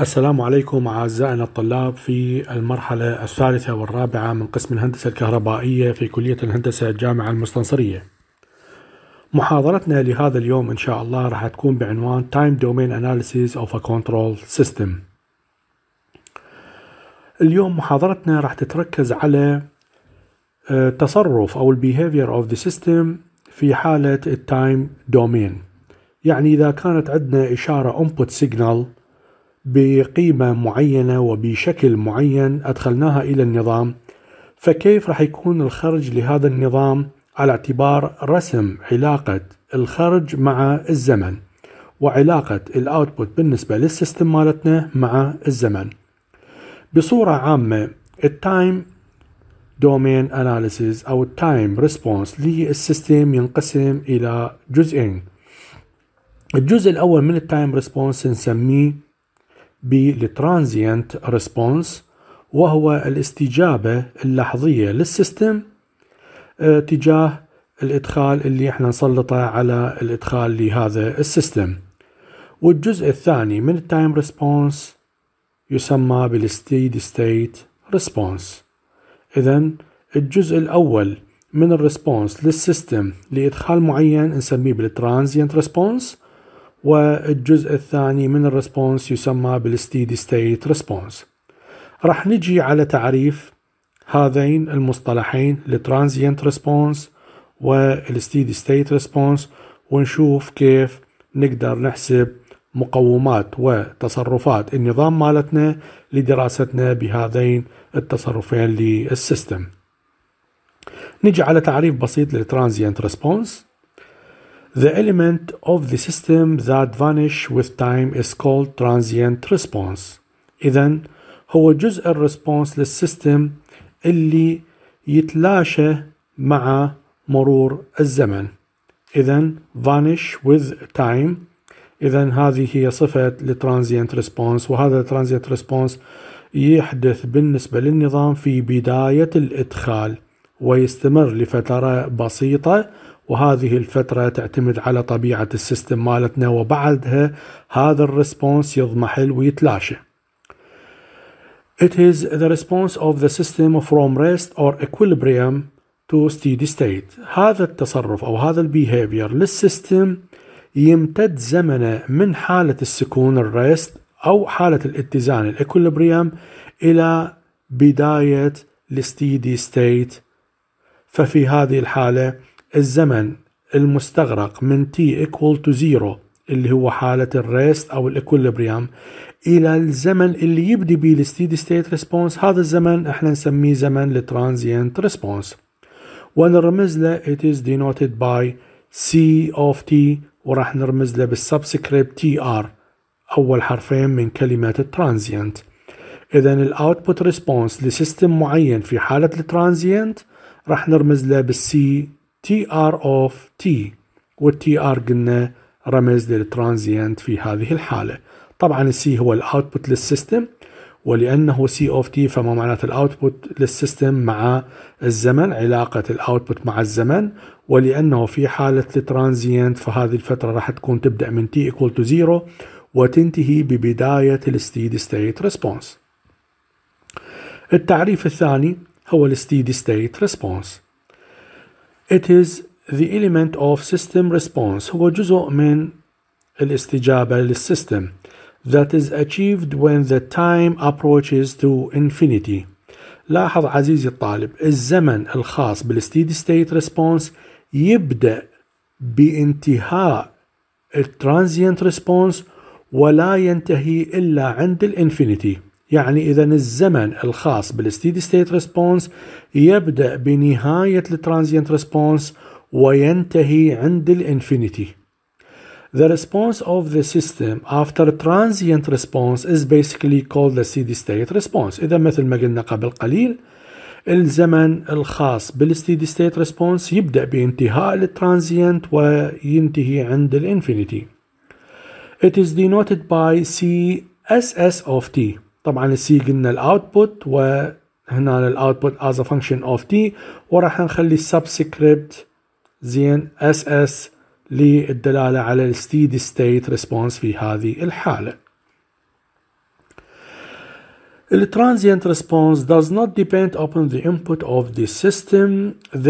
السلام عليكم أعزائنا الطلاب في المرحلة الثالثة والرابعة من قسم الهندسة الكهربائية في كلية الهندسة الجامعة المستنصرية. محاضرتنا لهذا اليوم إن شاء الله راح تكون بعنوان Time Domain Analysis of a Control System. اليوم محاضرتنا راح تتركز على آه، تصرف أو Behavior of the system في حالة التايم دومين يعني إذا كانت عندنا إشارة input signal بقيمة معينة وبشكل معين أدخلناها إلى النظام فكيف راح يكون الخرج لهذا النظام على اعتبار رسم علاقة الخرج مع الزمن وعلاقة الاوتبوت بالنسبة للسيستم مالتنا مع الزمن بصورة عامة التايم دومين اناليسيز او التايم ريسبونس للسيستم ينقسم الى جزئين الجزء الاول من التايم ريسبونس نسميه بالترانزيانت ريسبونس وهو الاستجابة اللحظية للسيستم آه، تجاه الادخال اللي احنا نسلطه على الادخال لهذا السيستم والجزء الثاني من التايم ريسبونس يسمى بالستيد ستيت ريسبونس اذا الجزء الاول من الريسبونس للسيستم لادخال معين نسميه بالترانزيانت ريسبونس والجزء الثاني من الريسبونس يسمى بالستيدي ستيت ريسبونس راح نجي على تعريف هذين المصطلحين الترانزيانت ريسبونس والستيدي ستيت ريسبونس ونشوف كيف نقدر نحسب مقومات وتصرفات النظام مالتنا لدراستنا بهذين التصرفين للسيستم نجي على تعريف بسيط للترانزيانت ريسبونس The element of the system that vanish with time is called transient response إذا هو جزء الرسبونس للسيستم اللي يتلاشى مع مرور الزمن إذا vanish with time إذا هذه هي صفة لترانزيانت ريسبونس وهذا الترانزيانت ريسبونس يحدث بالنسبة للنظام في بداية الإدخال ويستمر لفترة بسيطة وهذه الفترة تعتمد على طبيعة السيستم مالتنا وبعدها هذا الريسبونس يضمحل ويتلاشى It is the response of the system from rest or equilibrium to steady state هذا التصرف أو هذا البيهيفير للسيستم يمتد زمنه من حالة السكون الريست أو حالة الاتزان الإكوليبريم إلى بداية الستيدي ستيت ففي هذه الحالة الزمن المستغرق من تي equal to zero اللي هو حالة الريست أو الإكوليبريم إلى الزمن اللي يبدي به الستيدي ستيت ريسبونس هذا الزمن احنا نسميه زمن الترانزيانت ريسبونس ونرمز له it is denoted by C of T وراح نرمز له بالسبسكريبت TR أول حرفين من كلمة الترانزيانت إذا الاوتبوت ريسبونس لسيستم معين في حالة الترانزيانت راح نرمز له بالسي تي ار اوف تي والتي ار قلنا رمز للترانزيانت في هذه الحالة طبعا السي هو الاوتبوت للسيستم ولأنه سي اوف تي فما معناته الاوتبوت للسيستم مع الزمن علاقة الاوتبوت مع الزمن ولأنه في حالة الترانزيانت فهذه الفترة راح تكون تبدأ من تي ايكول تو زيرو وتنتهي ببداية الستيدي ستيت ريسبونس التعريف الثاني هو الستيدي ستيت ريسبونس it is the element of system response هو جزء من الاستجابة للسيستم that is achieved when the time approaches to infinity لاحظ عزيزي الطالب الزمن الخاص بالستيدي ستيت ريسبونس يبدأ بانتهاء الترانزيانت ريسبونس ولا ينتهي إلا عند الانفينيتي يعني إذا الزمن الخاص بالستيدي ستيت ريسبونس يبدأ بنهاية الترانزيانت ريسبونس وينتهي عند الانفينيتي. The response of the system after transient response is basically called the steady state response. إذا مثل ما قلنا قبل قليل الزمن الخاص بالستيدي state response يبدأ بانتهاء الترانزيانت وينتهي عند الانفينيتي. It is denoted by C of T. طبعا السي قلنا الاوتبوت وهنا الاوتبوت از ا فانكشن اوف تي وراح نخلي السبسكريبت زين اس اس للدلاله على الستيدي ستيت ريسبونس في هذه الحاله The transient response does not depend upon the input of the system,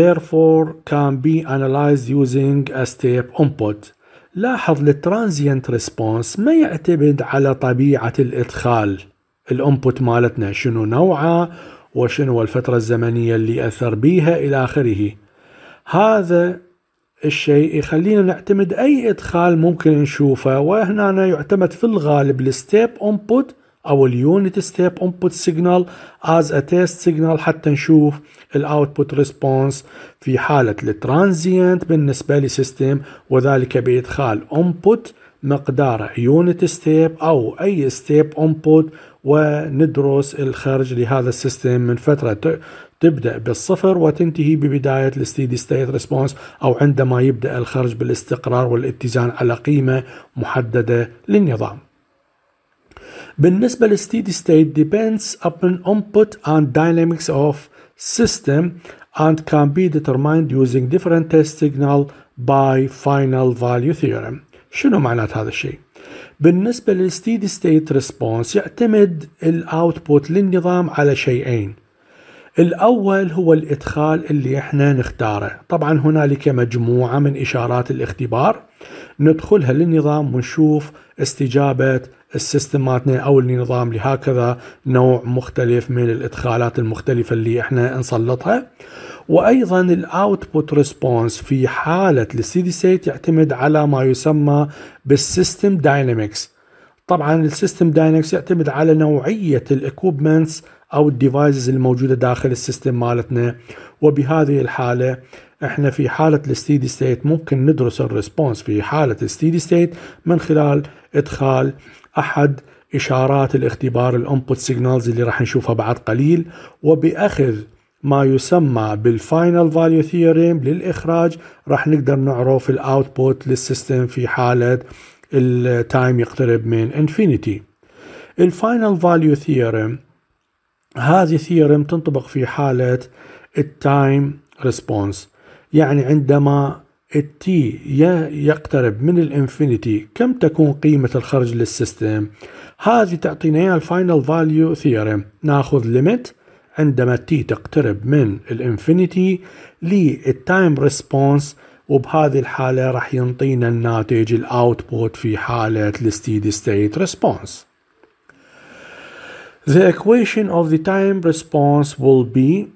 therefore can be analyzed using a step input. لاحظ الترانزيانت ريسبونس ما يعتمد على طبيعة الإدخال الانبوت مالتنا شنو نوعه وشنو الفترة الزمنية اللي أثر بيها إلى آخره هذا الشيء يخلينا نعتمد أي إدخال ممكن نشوفه وهنا يعتمد في الغالب الستيب انبوت أو اليونت ستيب انبوت سيجنال از أتيست تيست سيجنال حتى نشوف الاوتبوت ريسبونس في حالة الترانزيانت بالنسبة لسيستم وذلك بإدخال انبوت مقدار يونت ستيب أو أي ستيب انبوت وندرس الخرج لهذا السيستم من فترة تبدأ بالصفر وتنتهي ببداية الستيدي ستيت ريسبونس أو عندما يبدأ الخرج بالاستقرار والاتزان على قيمة محددة للنظام بالنسبة للستيدي ستيت depends upon input and dynamics of system and can be determined using different test signal by final value theorem شنو معنات هذا الشيء؟ بالنسبة للستيدي ستيت ريسبونس يعتمد الاوتبوت للنظام على شيئين الأول هو الإدخال اللي احنا نختاره طبعا هنالك مجموعة من إشارات الاختبار ندخلها للنظام ونشوف استجابة السيستم مالتنا او النظام لهكذا نوع مختلف من الادخالات المختلفه اللي احنا نسلطها وايضا الاوتبوت ريسبونس في حاله الستيدي ستيت يعتمد على ما يسمى بالسيستم داينامكس طبعا السيستم داينامكس يعتمد على نوعيه الاكوبمنتس او الديفايسز الموجوده داخل السيستم مالتنا وبهذه الحاله احنا في حاله الستيدي ستيت ممكن ندرس الريسبونس في حاله الستيدي ستيت من خلال ادخال احد اشارات الاختبار الانبوت سيجنالز اللي راح نشوفها بعد قليل وباخذ ما يسمى بالفاينل فاليو ثيوريم للاخراج راح نقدر نعرف الاوتبوت للسيستم في حاله التايم يقترب من انفينيتي الفاينل فاليو ثيوريم هذه ثيوريم تنطبق في حاله التايم ريسبونس يعني عندما التي يقترب من الانفينيتي كم تكون قيمة الخرج للسيستم هذه تعطينا اياها الفاينل فاليو ثيرم ناخذ ليميت عندما تي تقترب من الانفينيتي للتايم ريسبونس وبهذه الحالة راح ينطينا الناتج الاوتبوت في حالة الستيدي ستيت ريسبونس The equation of the time response will be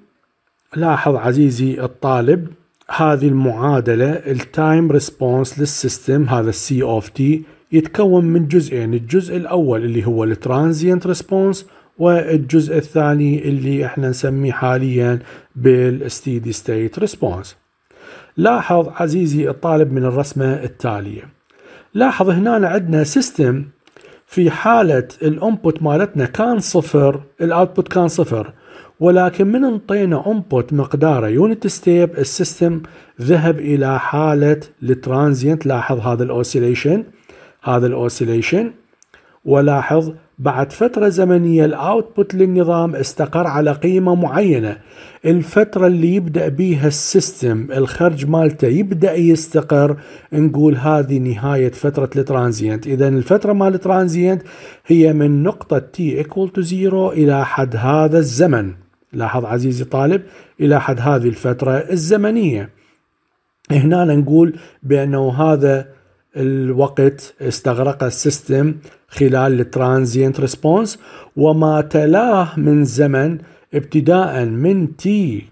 لاحظ عزيزي الطالب هذه المعادلة التايم ريسبونس للسيستم هذا السي اوف تي يتكون من جزئين الجزء الأول اللي هو الترانزيانت ريسبونس والجزء الثاني اللي احنا نسميه حاليا بالستيدي ستيت ريسبونس لاحظ عزيزي الطالب من الرسمة التالية لاحظ هنا عندنا سيستم في حالة الانبوت مالتنا كان صفر الاوتبوت كان صفر ولكن من انطينا انبوت مقداره يونت ستيب السيستم ذهب الى حاله الترانزينت لاحظ هذا الاوسيليشن هذا الاوسيليشن ولاحظ بعد فترة زمنية الاوتبوت للنظام استقر على قيمة معينة الفترة اللي يبدأ بيها السيستم الخرج مالته يبدأ يستقر نقول هذه نهاية فترة الترانزينت إذا الفترة مال الترانزينت هي من نقطة تي equal to زيرو إلى حد هذا الزمن لاحظ عزيزي طالب إلى حد هذه الفترة الزمنية هنا نقول بأنه هذا الوقت استغرق السيستم خلال الترانزينت ريسبونس وما تلاه من زمن ابتداء من تي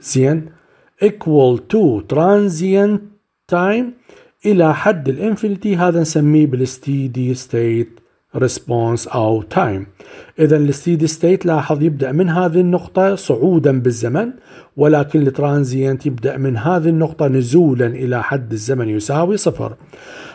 زين equal to transient time إلى حد الانفينيتي هذا نسميه بالستيدي ستيت ريسبونس او تايم اذا الستيدي ستيت لاحظ يبدا من هذه النقطه صعودا بالزمن ولكن الترانزيانت يبدا من هذه النقطه نزولا الى حد الزمن يساوي صفر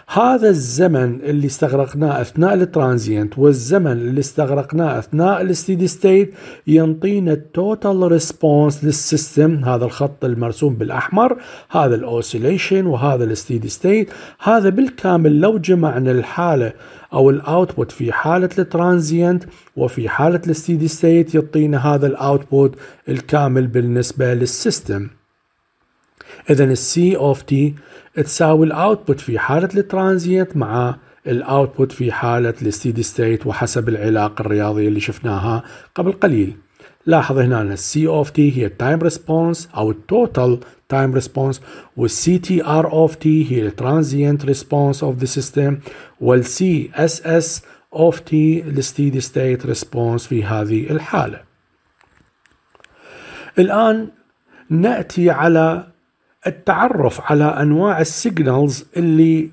هذا الزمن اللي استغرقناه اثناء الترانزينت والزمن اللي استغرقناه اثناء الستيدي ستيت ينطينا التوتال ريسبونس للسيستم هذا الخط المرسوم بالاحمر هذا الاوسيليشن وهذا الستيدي ستيت هذا بالكامل لو جمعنا الحاله او الاوتبوت في حاله الترانزينت وفي حاله الستيدي ستيت يعطينا هذا الاوتبوت الكامل بالنسبه للسيستم اذا السي اوف تي تساوي الاوتبوت في حالة الترانزيت مع الاوتبوت في حالة الستيدي ستيت وحسب العلاقة الرياضية اللي شفناها قبل قليل لاحظ هنا ان السي اوف تي هي التايم ريسبونس او التوتال تايم ريسبونس والسي تي ار اوف تي هي الترانزيت ريسبونس اوف ذا سيستم والسي اس اس اوف تي الستيدي ستيت ريسبونس في هذه الحالة الآن نأتي على التعرف على انواع السيجنالز اللي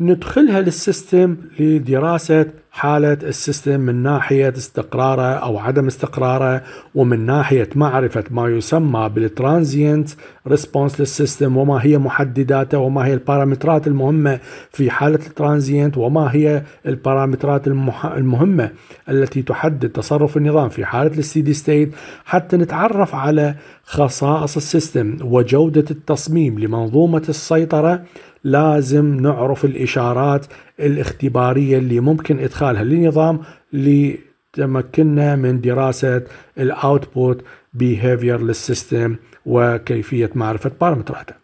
ندخلها للسيستم لدراسة حالة السيستم من ناحية استقراره أو عدم استقراره ومن ناحية معرفة ما يسمى بالترانزينت ريسبونس للسيستم وما هي محدداته وما هي البارامترات المهمة في حالة الترانزينت وما هي البارامترات المح... المهمة التي تحدد تصرف النظام في حالة الستيدي ستيت حتى نتعرف على خصائص السيستم وجودة التصميم لمنظومة السيطرة لازم نعرف الإشارات الاختبارية اللي ممكن إدخالها للنظام لتمكننا من دراسة الأوتبوت بيهيفير للسيستم وكيفية معرفة بارامتراته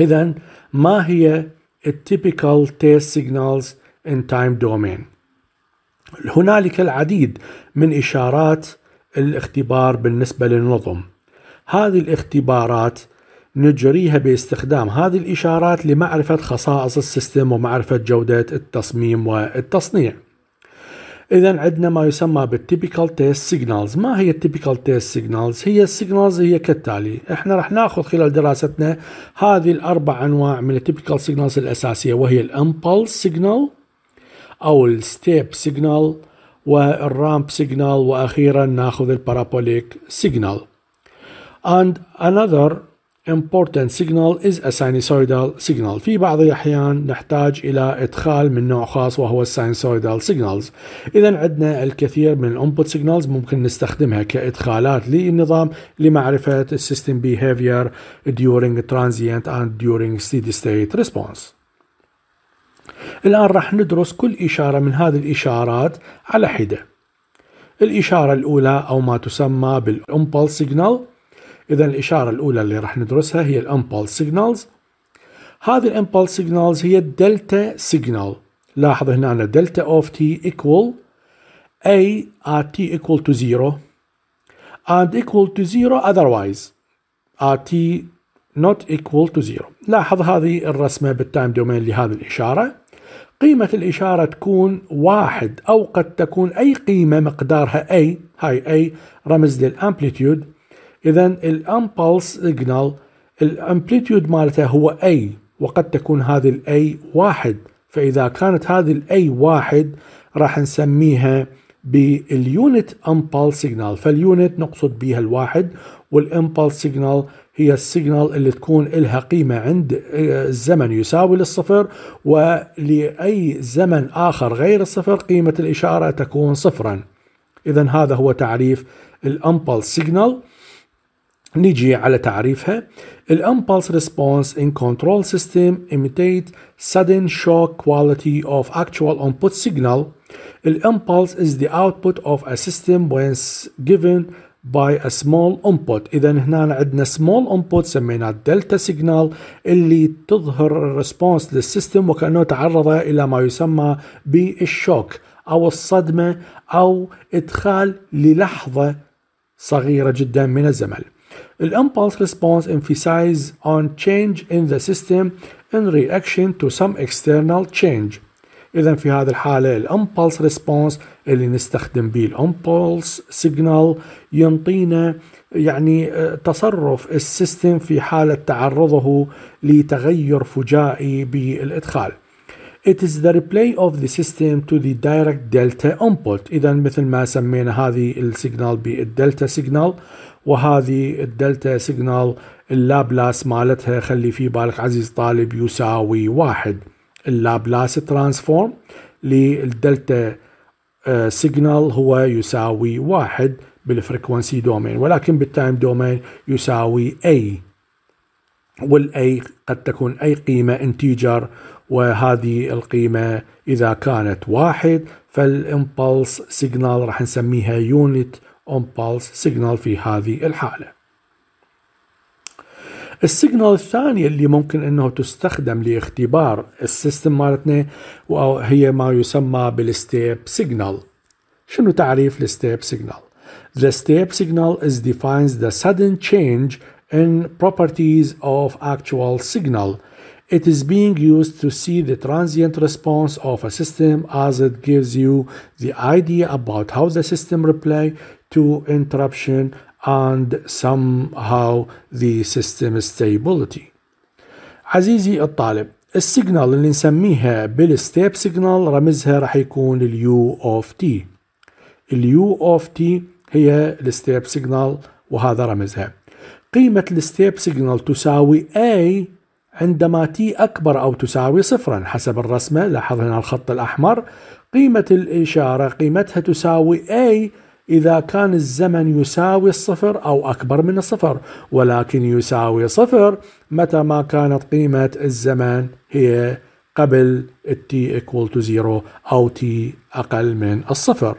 إذا ما هي التيبيكال تيست سيجنالز ان تايم دومين هنالك العديد من إشارات الاختبار بالنسبة للنظم هذه الاختبارات نجريها باستخدام هذه الإشارات لمعرفة خصائص السيستم ومعرفة جودة التصميم والتصنيع إذا عندنا ما يسمى بالتيبيكال تيست سيجنالز، ما هي التيبيكال تيست سيجنالز؟ هي السيجنالز هي كالتالي، احنا راح ناخذ خلال دراستنا هذه الأربع أنواع من التيبيكال سيجنالز الأساسية وهي الامبلس سيجنال أو الستيب سيجنال والرامب سيجنال وأخيرا ناخذ البارابوليك سيجنال. And another important signal is a sinusoidal signal في بعض الأحيان نحتاج إلى إدخال من نوع خاص وهو sinusoidal signals إذا عندنا الكثير من الانبوت signals ممكن نستخدمها كإدخالات للنظام لمعرفة السيستم behavior during transient and during steady state response الآن راح ندرس كل إشارة من هذه الإشارات على حدة الإشارة الأولى أو ما تسمى بالإمبلس سيجنال إذا الإشارة الأولى اللي راح ندرسها هي الامبالس سيجنالز هذه الامبالس سيجنالز هي الدلتا سيجنال لاحظ هنا أن دلتا اوف تي ايكوال A at t equal to 0 and equal to 0 otherwise at t not equal to 0 لاحظ هذه الرسمة بالتايم دومين لهذه الإشارة قيمة الإشارة تكون واحد أو قد تكون أي قيمة مقدارها A هاي A رمز للأمبليتيود اذا الامبلس سيجنال الامبليتيود مالته هو اي وقد تكون هذه الاي واحد فاذا كانت هذه الاي واحد راح نسميها باليونت امبلس سيجنال فاليونت نقصد بها الواحد والامبلس سيجنال هي السيجنال اللي تكون لها قيمة عند آه، الزمن يساوي للصفر ولأي زمن آخر غير الصفر قيمة الإشارة تكون صفرا إذا هذا هو تعريف الامبلس سيجنال نجي على تعريفها الامبلس ريسبونس ان كنترول سيستم imitate sudden shock quality of actual input signal الامبلس از ذا اوتبوت اوف ا سيستم وين جيفن باي ا سمول انبوت اذا هنا عندنا سمول انبوت سميناه دلتا سيجنال اللي تظهر الريسبونس للسيستم وكانه تعرض الى ما يسمى بالشوك او الصدمه او ادخال للحظه صغيره جدا من الزمن الامبلس response emphasizes on change in the system in reaction to some external change إذا في هذه الحالة الامبلس response اللي نستخدم به الامبلس signal ينطينا يعني آه، تصرف السيستم في حالة تعرضه لتغير فجائي بالإدخال It is the replay of the system to the direct delta input إذا مثل ما سمينا هذه السيجنال بالدلتا سيجنال وهذه الدلتا سيجنال اللابلاس مالتها خلي في بالك عزيز طالب يساوي واحد اللابلاس ترانسفورم للدلتا آه، سيجنال هو يساوي واحد بالفريكونسي دومين ولكن بالتايم دومين يساوي اي والاي قد تكون اي قيمه انتيجر وهذه القيمه اذا كانت واحد فالامبلس سيجنال راح نسميها يونت on pulse signal في هذه الحالة السيجنال الثانية اللي ممكن انه تستخدم لاختبار السيستم مالتنا وهي ما يسمى بالستيب سيجنال شنو تعريف الستيب سيجنال The step signal is defines the sudden change in properties of actual signal. It is being used to see the transient response of a system as it gives you the idea about how the system reply to interruption and somehow the system stability عزيزي الطالب السيجنال اللي نسميها بالستيب سيجنال رمزها راح يكون اليو اوف تي اليو اوف تي هي الستيب سيجنال وهذا رمزها قيمة الستيب سيجنال تساوي A عندما تي أكبر أو تساوي صفرا حسب الرسمة لاحظ هنا الخط الأحمر قيمة الإشارة قيمتها تساوي A إذا كان الزمن يساوي الصفر أو أكبر من الصفر ولكن يساوي صفر متى ما كانت قيمة الزمن هي قبل t equal to zero أو t أقل من الصفر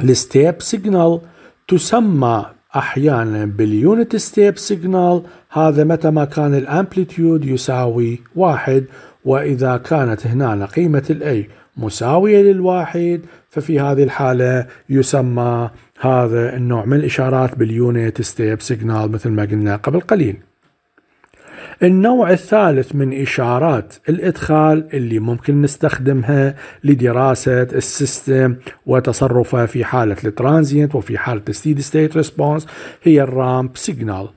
الستيب سيجنال تسمى أحيانا باليونت ستيب سيجنال هذا متى ما كان الامبليتيود يساوي واحد وإذا كانت هنا قيمة الاي مساوية للواحد ففي هذه الحالة يسمى هذا النوع من الإشارات باليونت ستيب سيجنال مثل ما قلنا قبل قليل النوع الثالث من إشارات الإدخال اللي ممكن نستخدمها لدراسة السيستم وتصرفه في حالة الترانزينت وفي حالة ستيد ستيت ريسبونس هي الرامب سيجنال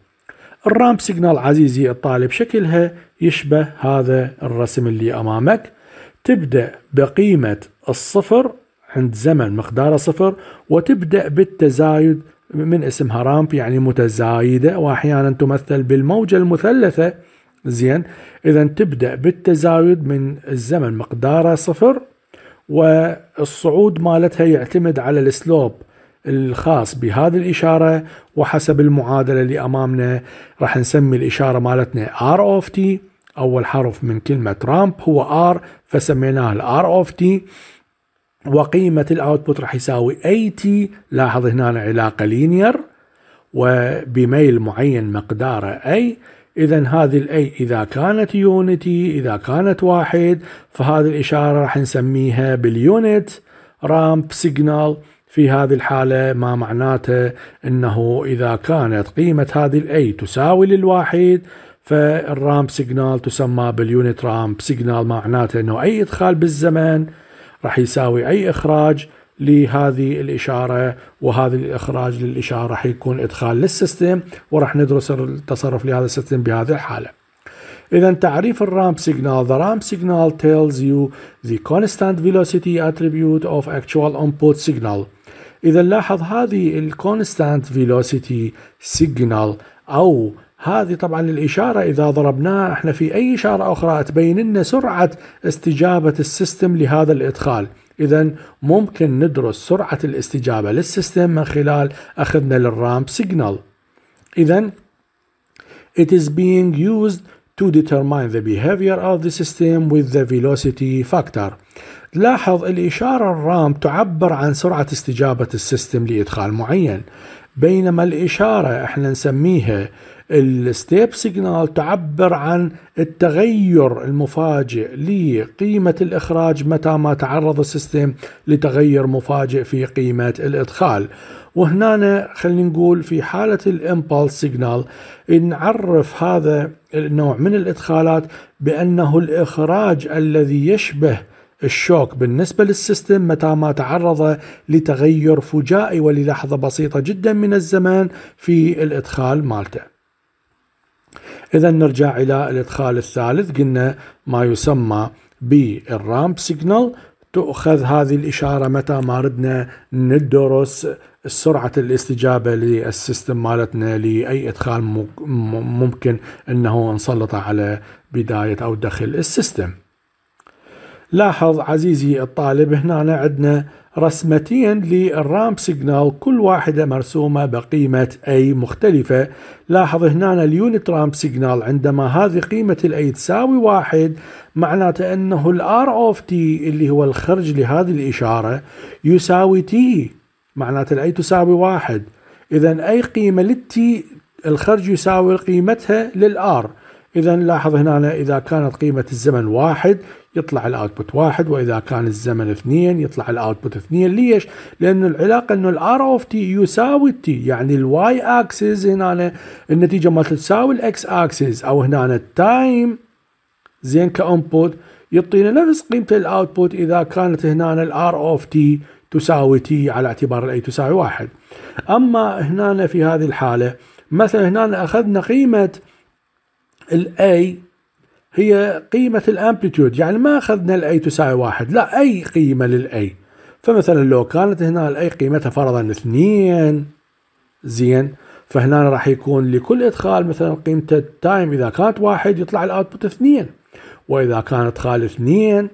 الرامب سيجنال عزيزي الطالب شكلها يشبه هذا الرسم اللي أمامك تبدأ بقيمة الصفر عند زمن مقداره صفر وتبدأ بالتزايد من اسمها رامب يعني متزايدة وأحيانا تمثل بالموجة المثلثة زين إذا تبدأ بالتزايد من الزمن مقداره صفر والصعود مالتها يعتمد على السلوب الخاص بهذه الإشارة وحسب المعادلة اللي أمامنا راح نسمي الإشارة مالتنا R of T أول حرف من كلمة رامب هو R فسميناه الار اوف تي وقيمة الاوتبوت راح يساوي اي تي لاحظ هنا علاقة لينير وبميل معين مقداره اي اذا هذه الاي اذا كانت يونتي اذا كانت واحد فهذه الاشارة راح نسميها باليونت رامب سيجنال في هذه الحالة ما معناته انه اذا كانت قيمة هذه الاي تساوي للواحد فالرامب سيجنال تسمى باليونت رامب سيجنال معناته انه اي ادخال بالزمن راح يساوي اي اخراج لهذه الإشارة وهذا الإخراج للإشارة راح يكون إدخال للسيستم وراح ندرس التصرف لهذا السيستم بهذه الحالة إذا تعريف الرامب سيجنال The ramp signal tells you the constant velocity attribute of actual input signal إذا لاحظ هذه الكونستانت فيلوسيتي سيجنال أو هذه طبعا الإشارة إذا ضربناها احنا في أي إشارة أخرى تبين لنا سرعة استجابة السيستم لهذا الإدخال إذا ممكن ندرس سرعة الاستجابة للسيستم من خلال أخذنا للرامب سيجنال إذا It is being used to determine the behavior of the system with the velocity factor لاحظ الإشارة الرام تعبر عن سرعة استجابة السيستم لإدخال معين بينما الإشارة احنا نسميها الستيب سيجنال تعبر عن التغير المفاجئ لقيمة الإخراج متى ما تعرض السيستم لتغير مفاجئ في قيمة الإدخال وهنا خلينا نقول في حالة الامبالس سيجنال نعرف هذا النوع من الإدخالات بأنه الإخراج الذي يشبه الشوك بالنسبة للسيستم متى ما تعرض لتغير فجائي وللحظة بسيطة جدا من الزمان في الإدخال مالته إذا نرجع إلى الإدخال الثالث قلنا ما يسمى بالرامب سيجنال تؤخذ هذه الإشارة متى ما ردنا ندرس سرعة الاستجابة للسيستم مالتنا لأي إدخال ممكن أنه نسلطه على بداية أو دخل السيستم لاحظ عزيزي الطالب هنا عندنا رسمتين للرامب سيجنال كل واحدة مرسومة بقيمة أي مختلفة لاحظ هنا اليونت رامب سيجنال عندما هذه قيمة الأي تساوي واحد معناته أنه الار اوف تي اللي هو الخرج لهذه الإشارة يساوي تي معناته الأي تساوي واحد إذا أي قيمة للتي الخرج يساوي قيمتها للآر إذا لاحظ هنا إذا كانت قيمة الزمن واحد يطلع الاوتبوت واحد واذا كان الزمن اثنين يطلع الاوتبوت اثنين ليش؟ لان العلاقه انه الار اوف تي يساوي التي يعني الواي اكسس هنا النتيجه مالته تساوي الاكس اكسس او هنا التايم زين كانبوت يعطينا نفس قيمه الاوتبوت اذا كانت هنا الار اوف تي تساوي تي على اعتبار الاي تساوي واحد اما هنا في هذه الحاله مثلا هنا اخذنا قيمه الاي هي قيمة الامبليتيود يعني ما أخذنا الاي تساوي واحد لا أي قيمة للاي فمثلا لو كانت هنا الاي قيمتها فرضا اثنين زين فهنا راح يكون لكل ادخال مثلا قيمة التايم اذا كانت واحد يطلع الاوتبوت اثنين واذا كان ادخال اثنين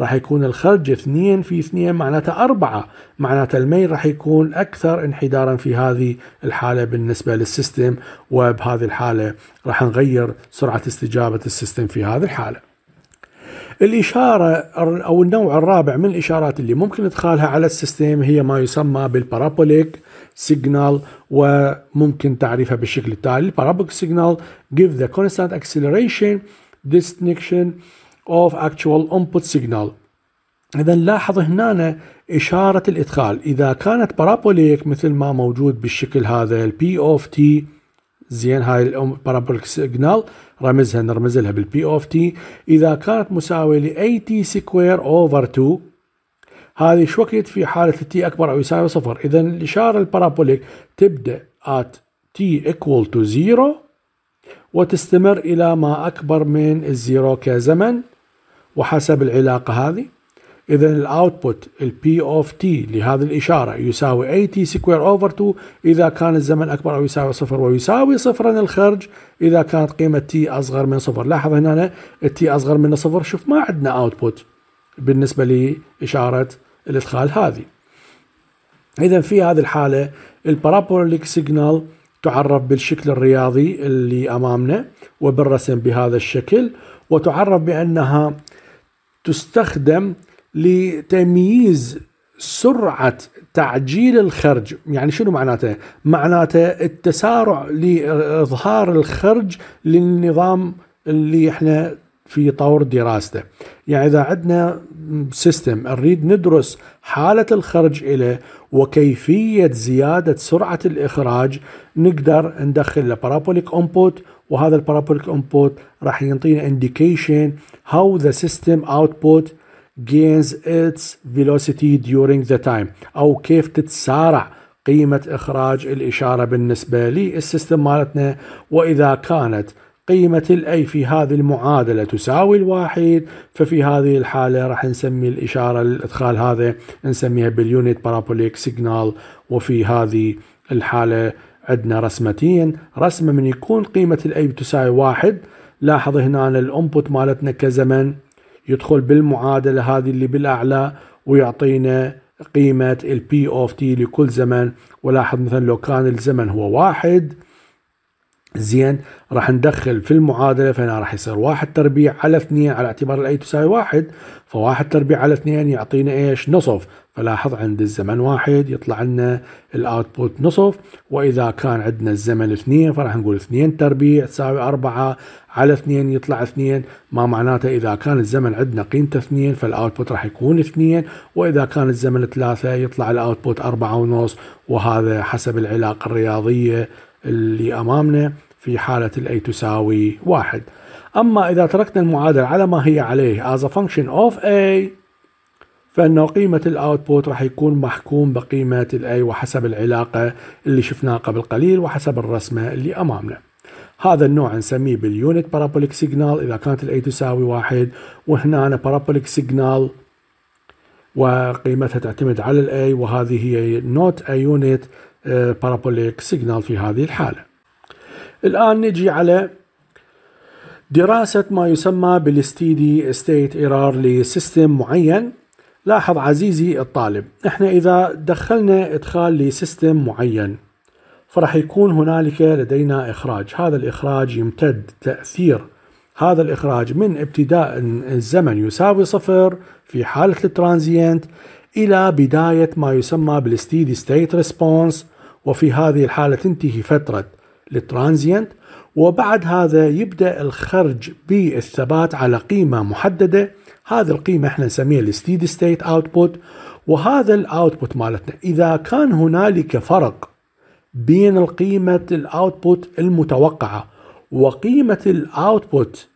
راح يكون الخرج 2 في 2 معناته 4 معناته الميل راح يكون أكثر انحدارا في هذه الحالة بالنسبة للسيستم وبهذه الحالة راح نغير سرعة استجابة السيستم في هذه الحالة الإشارة أو النوع الرابع من الإشارات اللي ممكن إدخالها على السيستم هي ما يسمى بالبارابوليك سيجنال وممكن تعريفها بالشكل التالي البارابوليك سيجنال give the constant acceleration distinction of actual input signal إذا لاحظ هنا إشارة الإدخال إذا كانت parabolic مثل ما موجود بالشكل هذا P of T زين هاي البارابوليك سيجنال رمزها نرمز لها بالبي أوف تي إذا كانت مساوية ل أي تي سكوير أوفر 2 هذه شو وقت في حالة التي أكبر أو يساوي صفر إذا الإشارة البارابوليك تبدأ at t equal to 0 وتستمر إلى ما أكبر من الزيرو كزمن وحسب العلاقة هذه إذا الأوتبوت البي أوف تي لهذه الإشارة يساوي أي تي سكوير أوفر 2 إذا كان الزمن أكبر أو يساوي صفر ويساوي صفرا الخرج إذا كانت قيمة تي أصغر من صفر لاحظ هنا T أصغر من صفر شوف ما عندنا أوتبوت بالنسبة لإشارة الإدخال هذه إذا في هذه الحالة البارابوليك سيجنال تعرف بالشكل الرياضي اللي أمامنا وبالرسم بهذا الشكل وتعرف بأنها تستخدم لتمييز سرعة تعجيل الخرج يعني شنو معناته؟ معناته التسارع لإظهار الخرج للنظام اللي احنا في طور دراسته يعني إذا عندنا سيستم نريد ندرس حالة الخرج إليه وكيفية زيادة سرعة الإخراج نقدر ندخل له أمبوت وهذا البارابوليك انبوت راح يعطينا انديكيشن how the system output gains its velocity during the time او كيف تتسارع قيمة إخراج الإشارة بالنسبة للسيستم مالتنا وإذا كانت قيمة الأي في هذه المعادلة تساوي الواحد ففي هذه الحالة راح نسمي الإشارة للادخال هذا نسميها باليونت بارابوليك سيجنال وفي هذه الحالة عندنا رسمتين رسمة من يكون قيمة الاي تساوي واحد لاحظ هنا الانبوت مالتنا كزمن يدخل بالمعادلة هذه اللي بالأعلى ويعطينا قيمة البي اوف تي لكل زمن ولاحظ مثلا لو كان الزمن هو واحد زين راح ندخل في المعادلة فهنا راح يصير واحد تربيع على اثنين على اعتبار الاي تساوي واحد فواحد تربيع على اثنين يعطينا ايش نصف فلاحظ عند الزمن واحد يطلع لنا الاوتبوت نصف واذا كان عندنا الزمن اثنين فراح نقول اثنين تربيع تساوي اربعة على اثنين يطلع اثنين ما معناته اذا كان الزمن عندنا قيمته اثنين فالاوتبوت راح يكون اثنين واذا كان الزمن ثلاثة يطلع الاوتبوت اربعة ونص وهذا حسب العلاقة الرياضية اللي امامنا في حالة الاي تساوي واحد اما اذا تركنا المعادلة على ما هي عليه as a function of a فانه قيمه الاوتبوت راح يكون محكوم بقيمه الاي وحسب العلاقه اللي شفناها قبل قليل وحسب الرسمه اللي امامنا هذا النوع نسميه باليونت بارابوليك سيجنال اذا كانت الاي تساوي واحد وهنا أنا بارابوليك سيجنال وقيمتها تعتمد على الاي وهذه هي نوت اي يونت بارابوليك سيجنال في هذه الحاله الان نجي على دراسه ما يسمى بالستيدي ستيت ايرور لسيستم معين لاحظ عزيزي الطالب احنا اذا دخلنا ادخال لسيستم معين فرح يكون هنالك لدينا اخراج هذا الاخراج يمتد تاثير هذا الإخراج من ابتداء الزمن يساوي صفر في حالة الترانزيانت إلى بداية ما يسمى بالستيدي ستيت ريسبونس وفي هذه الحالة تنتهي فترة الترانزيانت وبعد هذا يبدأ الخرج بالثبات على قيمة محددة هذه القيمة احنا نسميها الستيدي ستيت اوتبوت وهذا الاوتبوت مالتنا إذا كان هنالك فرق بين القيمة الاوتبوت المتوقعة وقيمة الاوتبوت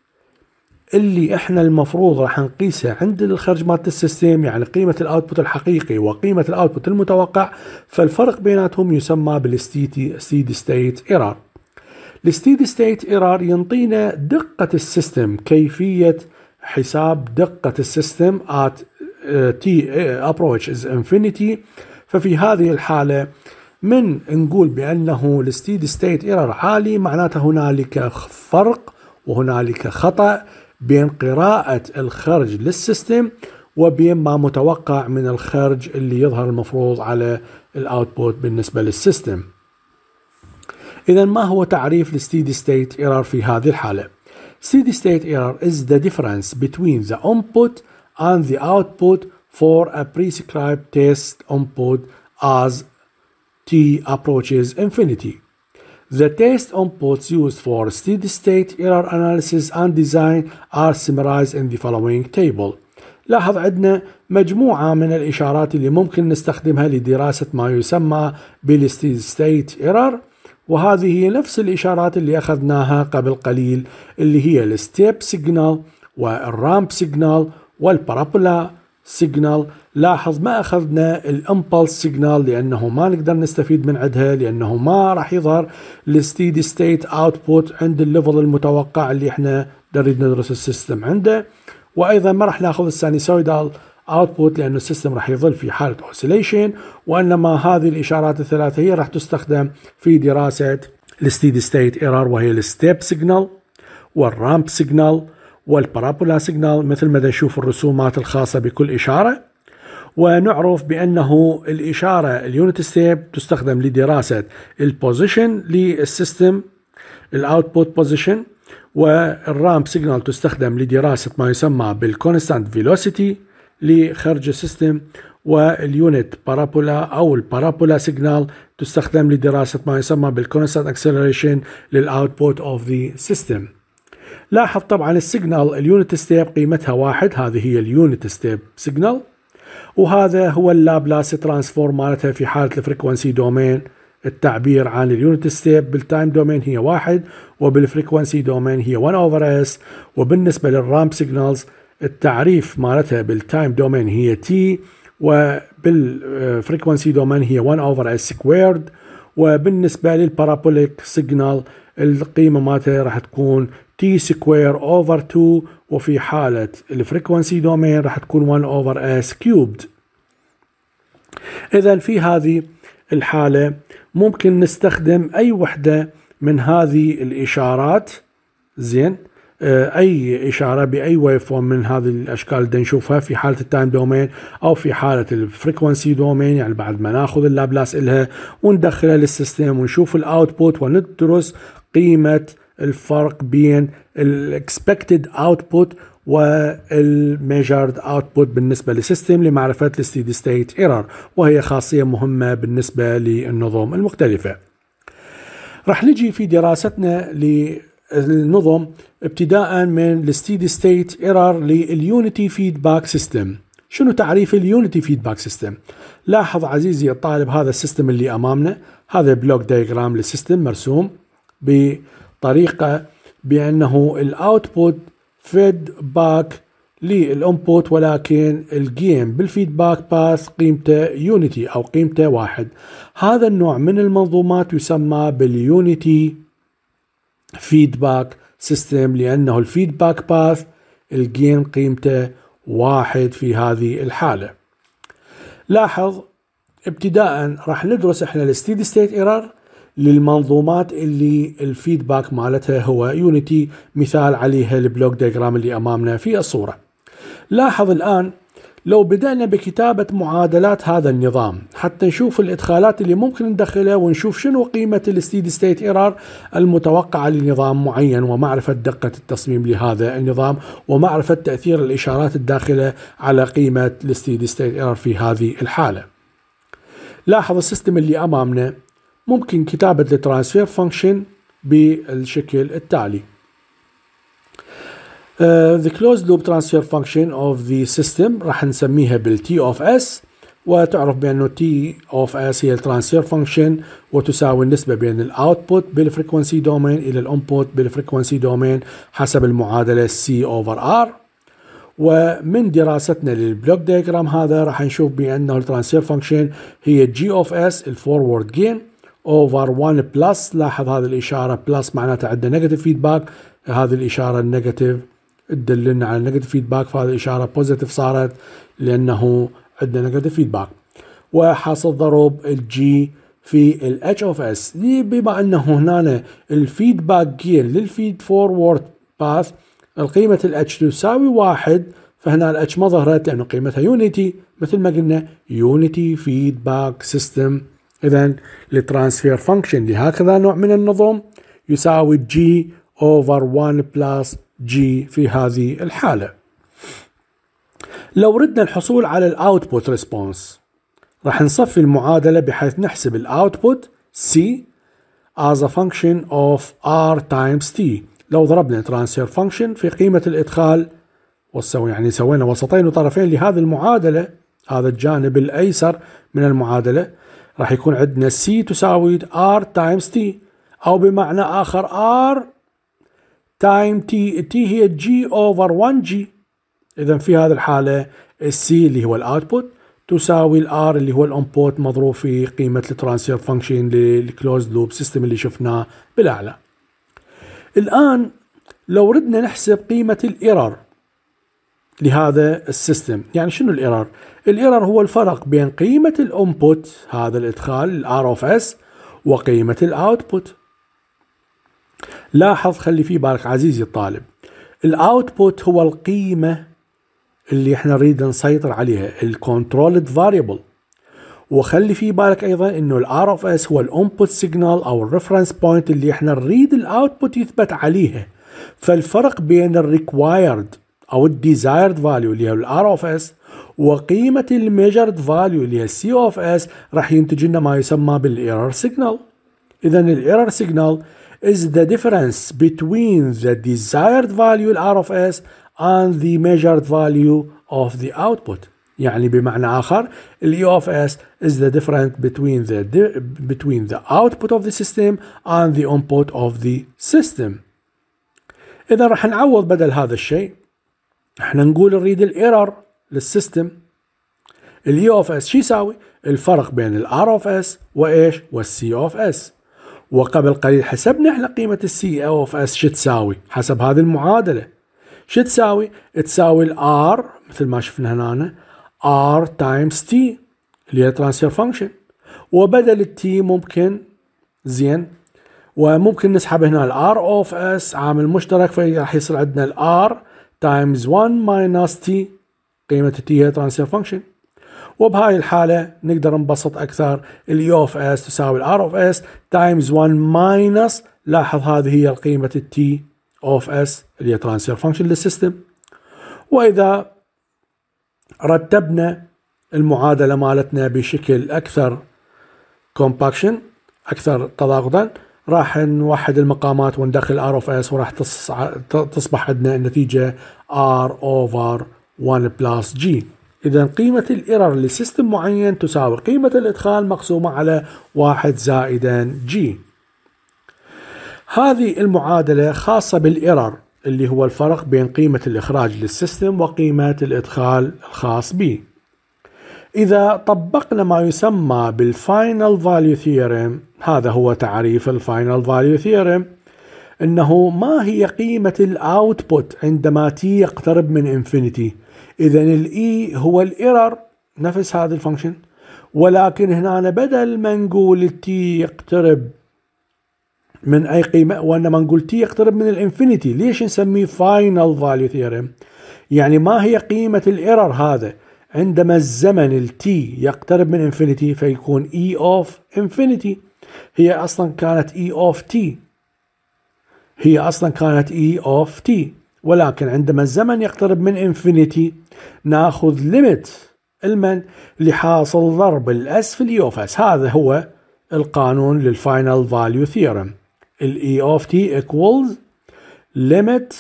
اللي احنا المفروض راح نقيسها عند الخرج مالت السيستم يعني قيمه الاوتبوت الحقيقي وقيمه الاوتبوت المتوقع فالفرق بيناتهم يسمى بالستيدي ستيت ايرور الستيدي ستيت ايرور ينطينا دقة السيستم كيفية حساب دقة السيستم at آه، t آه، approach is infinity ففي هذه الحالة من نقول بأنه الستيدي ستيت ايرور عالي معناته هنالك فرق وهنالك خطأ بين قراءة الخرج للسيستم وبين ما متوقع من الخرج اللي يظهر المفروض على الاوتبوت بالنسبة للسيستم إذا ما هو تعريف للsteady state error في هذه الحالة؟ steady state error is the difference between the input and the output for a prescribed test input as t approaches infinity. The test inputs used for steady state error analysis and design are summarized in the following table. لاحظ عندنا مجموعة من الإشارات اللي ممكن نستخدمها لدراسة ما يسمى بالستيد ستيت ايرور وهذه هي نفس الإشارات اللي أخذناها قبل قليل اللي هي الستيب سيجنال والرامب سيجنال والبارابولا سيجنال لاحظ ما أخذنا الامبلس سيجنال لأنه ما نقدر نستفيد من عندها لأنه ما راح يظهر الستيدي ستيت اوتبوت عند الليفل المتوقع اللي احنا نريد ندرس السيستم عنده وأيضا ما راح ناخذ السانيسويدال اوتبوت لانه السيستم راح يظل في حاله اوسيليشن وانما هذه الاشارات الثلاثه هي راح تستخدم في دراسه الستيدي ستيت ايرور وهي الستيب سيجنال والرامب سيجنال والبارابولا سيجنال مثل ما نشوف الرسومات الخاصه بكل اشاره ونعرف بانه الاشاره اليونت ستيب تستخدم لدراسه البوزيشن للسيستم الاوتبوت بوزيشن والرامب سيجنال تستخدم لدراسه ما يسمى بالكونستانت فيلوسيتي لخرج السيستم واليونت بارابولا او البارابولا سيجنال تستخدم لدراسه ما يسمى بالكونستنت اكسلريشن للاوتبوت اوف ذا سيستم لاحظ طبعا السيجنال اليونت ستيب قيمتها واحد هذه هي اليونت ستيب سيجنال وهذا هو اللابلاس ترانسفورم مالتها في حاله الفريكونسي دومين التعبير عن اليونت ستيب بالتايم دومين هي واحد وبالفريكونسي دومين هي 1 اوفر اس وبالنسبه للرامب سيجنالز التعريف مالتها بالتايم دومين هي تي وبالفريكونسي دومين هي 1 اوفر اس سكويرد وبالنسبه للبارابوليك سيجنال القيمه مالتها راح تكون تي سكوير اوفر 2 وفي حاله الفريكونسي دومين راح تكون 1 اوفر اس كيوبد اذا في هذه الحاله ممكن نستخدم اي وحده من هذه الاشارات زين آه، اي اشاره باي ويف فورم من هذه الاشكال اللي نشوفها في حاله التايم دومين او في حاله الفريكونسي دومين يعني بعد ما ناخذ اللابلاس الها وندخلها للسيستم ونشوف الاوتبوت وندرس قيمه الفرق بين الاكسبكتد اوتبوت والميجرد اوتبوت بالنسبه للسيستم لمعرفه الستيدي ستيت ايرور وهي خاصيه مهمه بالنسبه للنظم المختلفه. راح نجي في دراستنا ل النظم ابتداء من الستيدي ستيت ايرور لليونتي فيدباك سيستم شنو تعريف اليونتي فيدباك سيستم لاحظ عزيزي الطالب هذا السيستم اللي امامنا هذا بلوك دايجرام للسيستم مرسوم بطريقه بانه الاوتبوت فيدباك للانبوت ولكن الجيم بالفيدباك باث قيمته يونيتي او قيمته واحد هذا النوع من المنظومات يسمى باليونيتي فيدباك سيستم لأنه الفيدباك باث الجين قيمته واحد في هذه الحالة لاحظ ابتداء راح ندرس احنا الستيدي ستيت ايرور للمنظومات اللي الفيدباك مالتها هو يونيتي مثال عليها البلوك دايجرام اللي امامنا في الصوره لاحظ الان لو بدأنا بكتابة معادلات هذا النظام حتى نشوف الإدخالات اللي ممكن ندخلها ونشوف شنو قيمة الستيدي ستيت إيرار المتوقعة لنظام معين ومعرفة دقة التصميم لهذا النظام ومعرفة تأثير الإشارات الداخلة على قيمة الستيدي ستيت إيرار في هذه الحالة لاحظ السيستم اللي أمامنا ممكن كتابة الترانسفير فانكشن بالشكل التالي Uh, the closed loop transfer function of the system راح نسميها بال t of s وتعرف بأنه t of s هي الترانسفير فانكشن وتساوي النسبة بين الاوتبوت بالفريكونسي دومين إلى الانبوت بالفريكونسي دومين حسب المعادلة c over r ومن دراستنا للبلوك ديجرام هذا راح نشوف بأنه الترانسفير فانكشن هي g of s الفورورد جين اوفر 1 بلس لاحظ هذه الإشارة بلس معناتها عندنا نيجاتيف فيدباك هذه الإشارة النيجاتيف تدلنا على نيجاتيف فيدباك فهذه اشاره بوزيتيف صارت لانه عندنا نيجاتيف فيدباك وحاصل ضرب الجي في الاتش اوف اس بما انه هنا الفيدباك جير للفيد فورورد باث القيمة الاتش تساوي واحد فهنا الاتش ما ظهرت لانه قيمتها يونيتي مثل ما قلنا يونيتي فيدباك سيستم اذا الترانسفير فانكشن لهكذا نوع من النظم يساوي جي اوفر 1 بلس جي في هذه الحالة لو ردنا الحصول على الاوتبوت ريسبونس راح نصفي المعادلة بحيث نحسب الاوتبوت C as a function of R times T لو ضربنا ترانسفير فانكشن في قيمة الإدخال وسوي يعني سوينا وسطين وطرفين لهذه المعادلة هذا الجانب الأيسر من المعادلة راح يكون عندنا C تساوي R times T أو بمعنى آخر R تايم تي تي هي جي اوفر 1 جي اذا في هذه الحاله السي اللي هو الاوتبوت تساوي الار اللي هو الانبوت مضروب في قيمه الترانسفير فانكشن للكلوز لوب سيستم اللي شفناه بالاعلى. الان لو ردنا نحسب قيمه الايرور لهذا السيستم، يعني شنو الايرور؟ الايرور هو الفرق بين قيمه الانبوت هذا الادخال الار اوف اس وقيمه الاوتبوت. لاحظ خلي في بالك عزيزي الطالب الاوتبوت هو القيمه اللي احنا نريد نسيطر عليها الكنترولد فاريبل وخلي في بالك ايضا انه الار اوف اس هو الانبوت سيجنال او الريفرنس بوينت اللي احنا نريد الاوتبوت يثبت عليها فالفرق بين الريكوايرد او الديزايرد فاليو اللي هي الار اوف اس وقيمه الميجرد فاليو اللي هي السي اوف اس راح ينتج لنا ما يسمى بالايرور سيجنال اذا الايرور سيجنال is the difference between the desired value R of S and the measured value of the output يعني بمعنى آخر ال E of S is the difference between the between the output of the system and the input of the system إذا راح نعوض بدل هذا الشيء احنا نقول نريد الايرور للسيستم الاي اوف اس شو يساوي؟ الفرق بين الار اوف اس وايش؟ والسي اوف اس وقبل قليل حسبنا احنا قيمة السي او اوف اس شو تساوي حسب هذه المعادلة شو تساوي؟ تساوي الار مثل ما شفنا هنا ار تايمز تي اللي هي ترانسفير فانكشن وبدل التي ممكن زين وممكن نسحب هنا الار اوف اس عامل مشترك فراح يصير عندنا الار تايمز 1 ماينس تي قيمة التي هي ترانسفير فانكشن وبهاي الحالة نقدر نبسط أكثر الي اوف اس تساوي الار اوف اس تايمز 1 ماينس لاحظ هذه هي قيمة التي اوف اس اللي هي ترانسفير فانكشن للسيستم وإذا رتبنا المعادلة مالتنا بشكل أكثر كومباكشن أكثر تضاغطا راح نوحد المقامات وندخل ار اوف اس وراح تصبح عندنا النتيجه ار اوفر 1 بلس جي إذا قيمة الإيرور لسيستم معين تساوي قيمة الإدخال مقسومة على واحد زائدا جي هذه المعادلة خاصة بالإيرور اللي هو الفرق بين قيمة الإخراج للسيستم وقيمة الإدخال الخاص به إذا طبقنا ما يسمى بالفاينل فاليو ثيرم هذا هو تعريف الفاينل فاليو ثيرم انه ما هي قيمة الاوتبوت عندما تي يقترب من انفينيتي اذا الاي e هو الايرور نفس هذا الفانكشن ولكن هنا بدل ما نقول تي يقترب من اي قيمه وانما نقول تي يقترب من الانفينيتي ليش نسميه فاينل فاليو ثيرم يعني ما هي قيمه الايرور هذا عندما الزمن التي يقترب من انفينيتي فيكون اي اوف انفينيتي هي اصلا كانت اي اوف تي هي اصلا كانت اي اوف تي ولكن عندما الزمن يقترب من انفينيتي ناخذ ليميت المن اللي حاصل ضرب الاس في اس e هذا هو القانون للفاينل فاليو ثيورم الاي اوف تي equals limit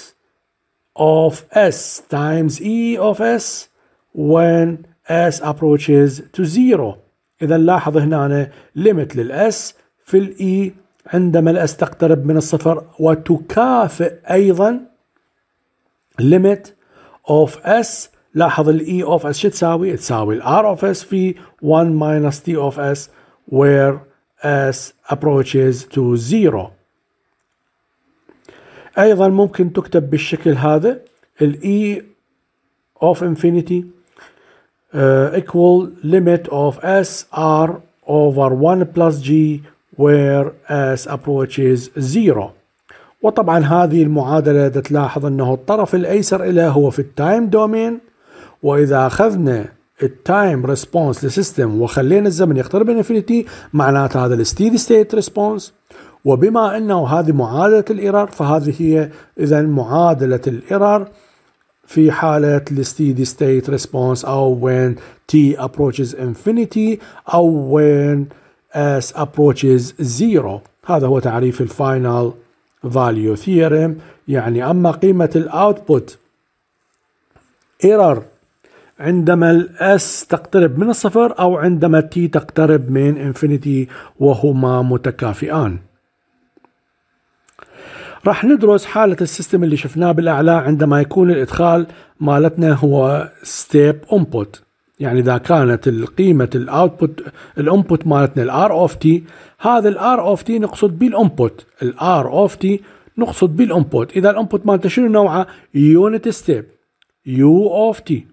of s times e of s when s approaches to zero اذا لاحظ هنا أنا للاس في الاي e. عندما الاس تقترب من الصفر وتكافئ ايضا limit of s لاحظ E of S شو تساوي؟ تساوي R of S في 1 minus t of s where s approaches to 0 ايضا ممكن تكتب بالشكل هذا e of infinity uh, equal limit of s r over 1 plus g where s approaches 0 وطبعا هذه المعادلة تلاحظ أنه الطرف الأيسر إلى هو في التايم دومين واذا اخذنا التايم ريسبونس لسيستم وخلينا الزمن يقترب من انفينيتي معناته هذا الستيدي ستيت ريسبونس وبما انه هذه معادله الايرور فهذه هي اذا معادله الايرور في حالة الستيدي ستيت ريسبونس أو when t approaches infinity أو when s approaches zero هذا هو تعريف الفاينل فاليو ثيرم يعني أما قيمة الأوتبوت ايرور عندما الاس تقترب من الصفر او عندما تي تقترب من انفينيتي وهما متكافئان راح ندرس حالة السيستم اللي شفناه بالأعلى عندما يكون الإدخال مالتنا هو ستيب انبوت يعني إذا كانت القيمة الاوتبوت الانبوت مالتنا الار اوف تي هذا الار اوف تي نقصد به الانبوت الار اوف تي نقصد به الانبوت إذا الانبوت مالته شنو نوعه؟ يونت ستيب يو اوف تي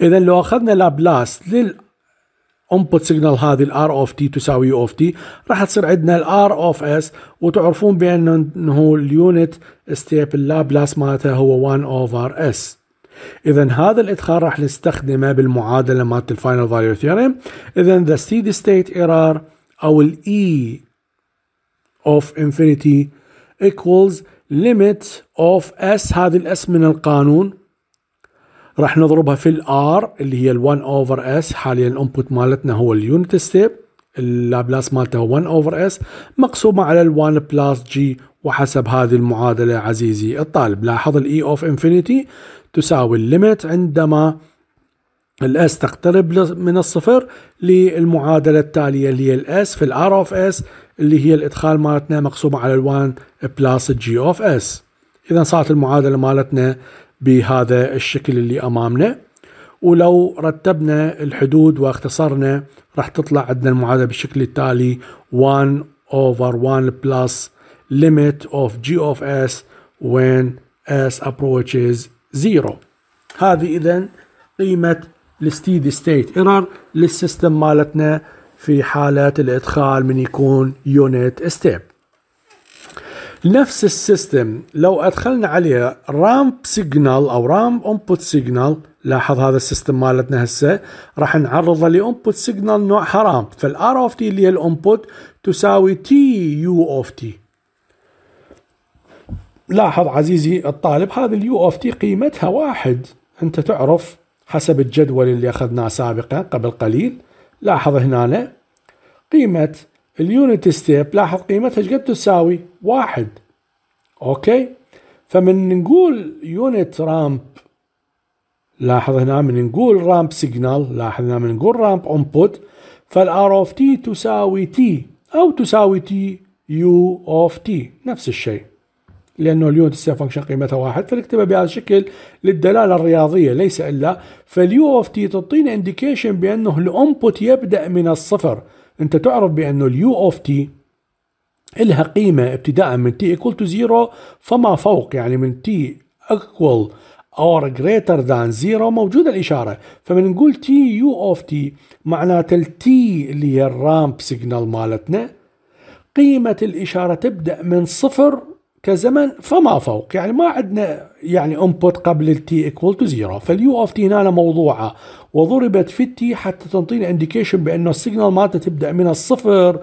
اذا لو اخذنا لابلاس لل انبوت سيجنال هذه الار اوف تي تساوي يو اوف تي راح تصير عندنا الار اوف اس وتعرفون بانه اليونت ستيب اللابلاس مالته هو 1 اوفر اس اذا هذا الادخال راح نستخدمه بالمعادله مالت الفاينل فاليو ثيوريم اذا ذا ستيدي ستيت ايرور او الاي اوف انفينيتي equals limit of s هذه الاس من القانون راح نضربها في الار اللي هي ال1 اوفر اس حاليا الانبوت مالتنا هو اليونت ستيب اللابلاس مالته 1 اوفر اس مقسومه على ال1 بلس جي وحسب هذه المعادله عزيزي الطالب لاحظ الاي اوف انفينيتي تساوي الليمت عندما الاس تقترب من الصفر للمعادله التاليه اللي هي الاس في الار اوف اس اللي هي الادخال مالتنا مقسومه على ال1 بلس جي اوف اس اذا صارت المعادله مالتنا بهذا الشكل اللي امامنا ولو رتبنا الحدود واختصرنا راح تطلع عندنا المعادله بالشكل التالي 1 over 1 plus limit of g of s when s approaches 0 هذه اذا قيمه الستيدي ستيت ايرور للسيستم مالتنا في حاله الادخال من يكون يونت ستيب نفس السيستم لو ادخلنا عليها رامب سيجنال او رامب انبوت سيجنال لاحظ هذا السيستم مالتنا هسه راح نعرضه لانبوت سيجنال نوع حرام فالار اوف تي اللي هي الانبوت تساوي تي يو اوف تي لاحظ عزيزي الطالب هذا اليو اوف تي قيمتها واحد انت تعرف حسب الجدول اللي اخذناه سابقا قبل قليل لاحظ هنا قيمة اليونت ستيب لاحظ قيمتها ايش قد تساوي واحد اوكي فمن نقول يونت رامب لاحظ هنا من نقول رامب سيجنال لاحظ هنا من نقول رامب انبوت فالار اوف تي تساوي تي او تساوي تي يو اوف تي نفس الشيء لانه اليونت ستيب فانكشن قيمتها واحد فنكتبها بهذا الشكل للدلاله الرياضيه ليس الا فاليو اوف تي تعطينا انديكيشن بانه الانبوت يبدا من الصفر انت تعرف بانه اليو اوف تي الها قيمة ابتداء من تي ايكول تو زيرو فما فوق يعني من تي ايكول or جريتر ذان زيرو موجودة الإشارة فمن نقول تي يو اوف تي معناته التي اللي هي الرامب سيجنال مالتنا قيمة الإشارة تبدأ من صفر كزمن فما فوق يعني ما عندنا يعني انبوت قبل التي ايكوال تو زيرو فاليو اوف تي هنا موضوعه وضربت في التي حتى تنطينا انديكيشن بانه السيجنال مالته تبدا من الصفر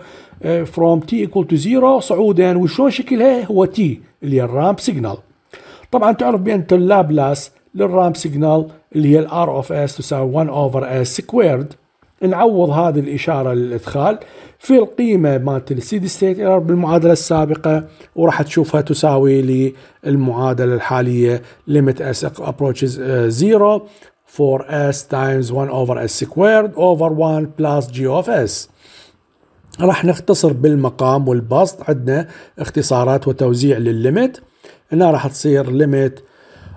فروم تي ايكوال تو زيرو صعودا وشلون شكلها هو تي اللي هي الرامب سيجنال طبعا تعرف بان اللابلاس للرامب سيجنال اللي هي الار اوف اس تساوي 1 اوفر اس سكويرد نعوض هذه الإشارة للإدخال في القيمة مالت السيد ستيت ايرور بالمعادلة السابقة وراح تشوفها تساوي للمعادلة الحالية ليمت اس ابروتشز 0 فور اس تايمز 1 اوفر اس سكويرد اوفر 1 بلس جي اوف اس راح نختصر بالمقام والبسط عندنا اختصارات وتوزيع للليمت هنا راح تصير ليمت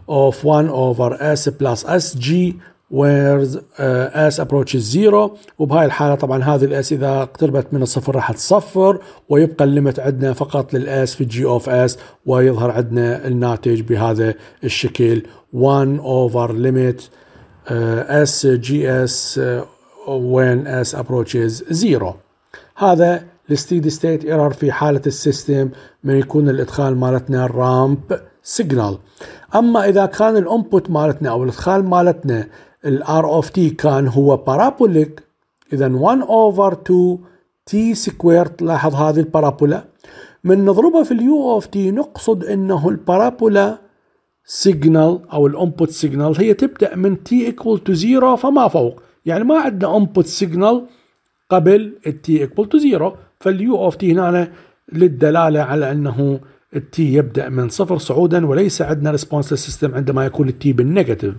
اوف 1 اوفر اس بلس اس جي where اس uh, s approaches zero وبهاي الحالة طبعا هذه الاس إذا اقتربت من الصفر راح تصفر ويبقى الليمت عندنا فقط للاس في جي اوف اس ويظهر عندنا الناتج بهذا الشكل 1 over limit اس uh, s اس s اس uh, when s approaches zero هذا الستيدي ستيت ايرور في حالة السيستم من يكون الادخال مالتنا الرامب سيجنال اما اذا كان الانبوت مالتنا او الادخال مالتنا الار اوف تي كان هو بارابوليك اذا 1 اوفر 2 تي سكوير لاحظ هذه البارابولا من نضربها في اليو اوف تي نقصد انه البارابولا سيجنال او الانبوت سيجنال هي تبدا من تي ايكوال تو زيرو فما فوق يعني ما عندنا انبوت سيجنال قبل التي ايكوال تو زيرو فاليو اوف تي هنا للدلاله على انه التي يبدا من صفر صعودا وليس عندنا ريسبونس للسيستم عندما يكون التي بالنيجاتيف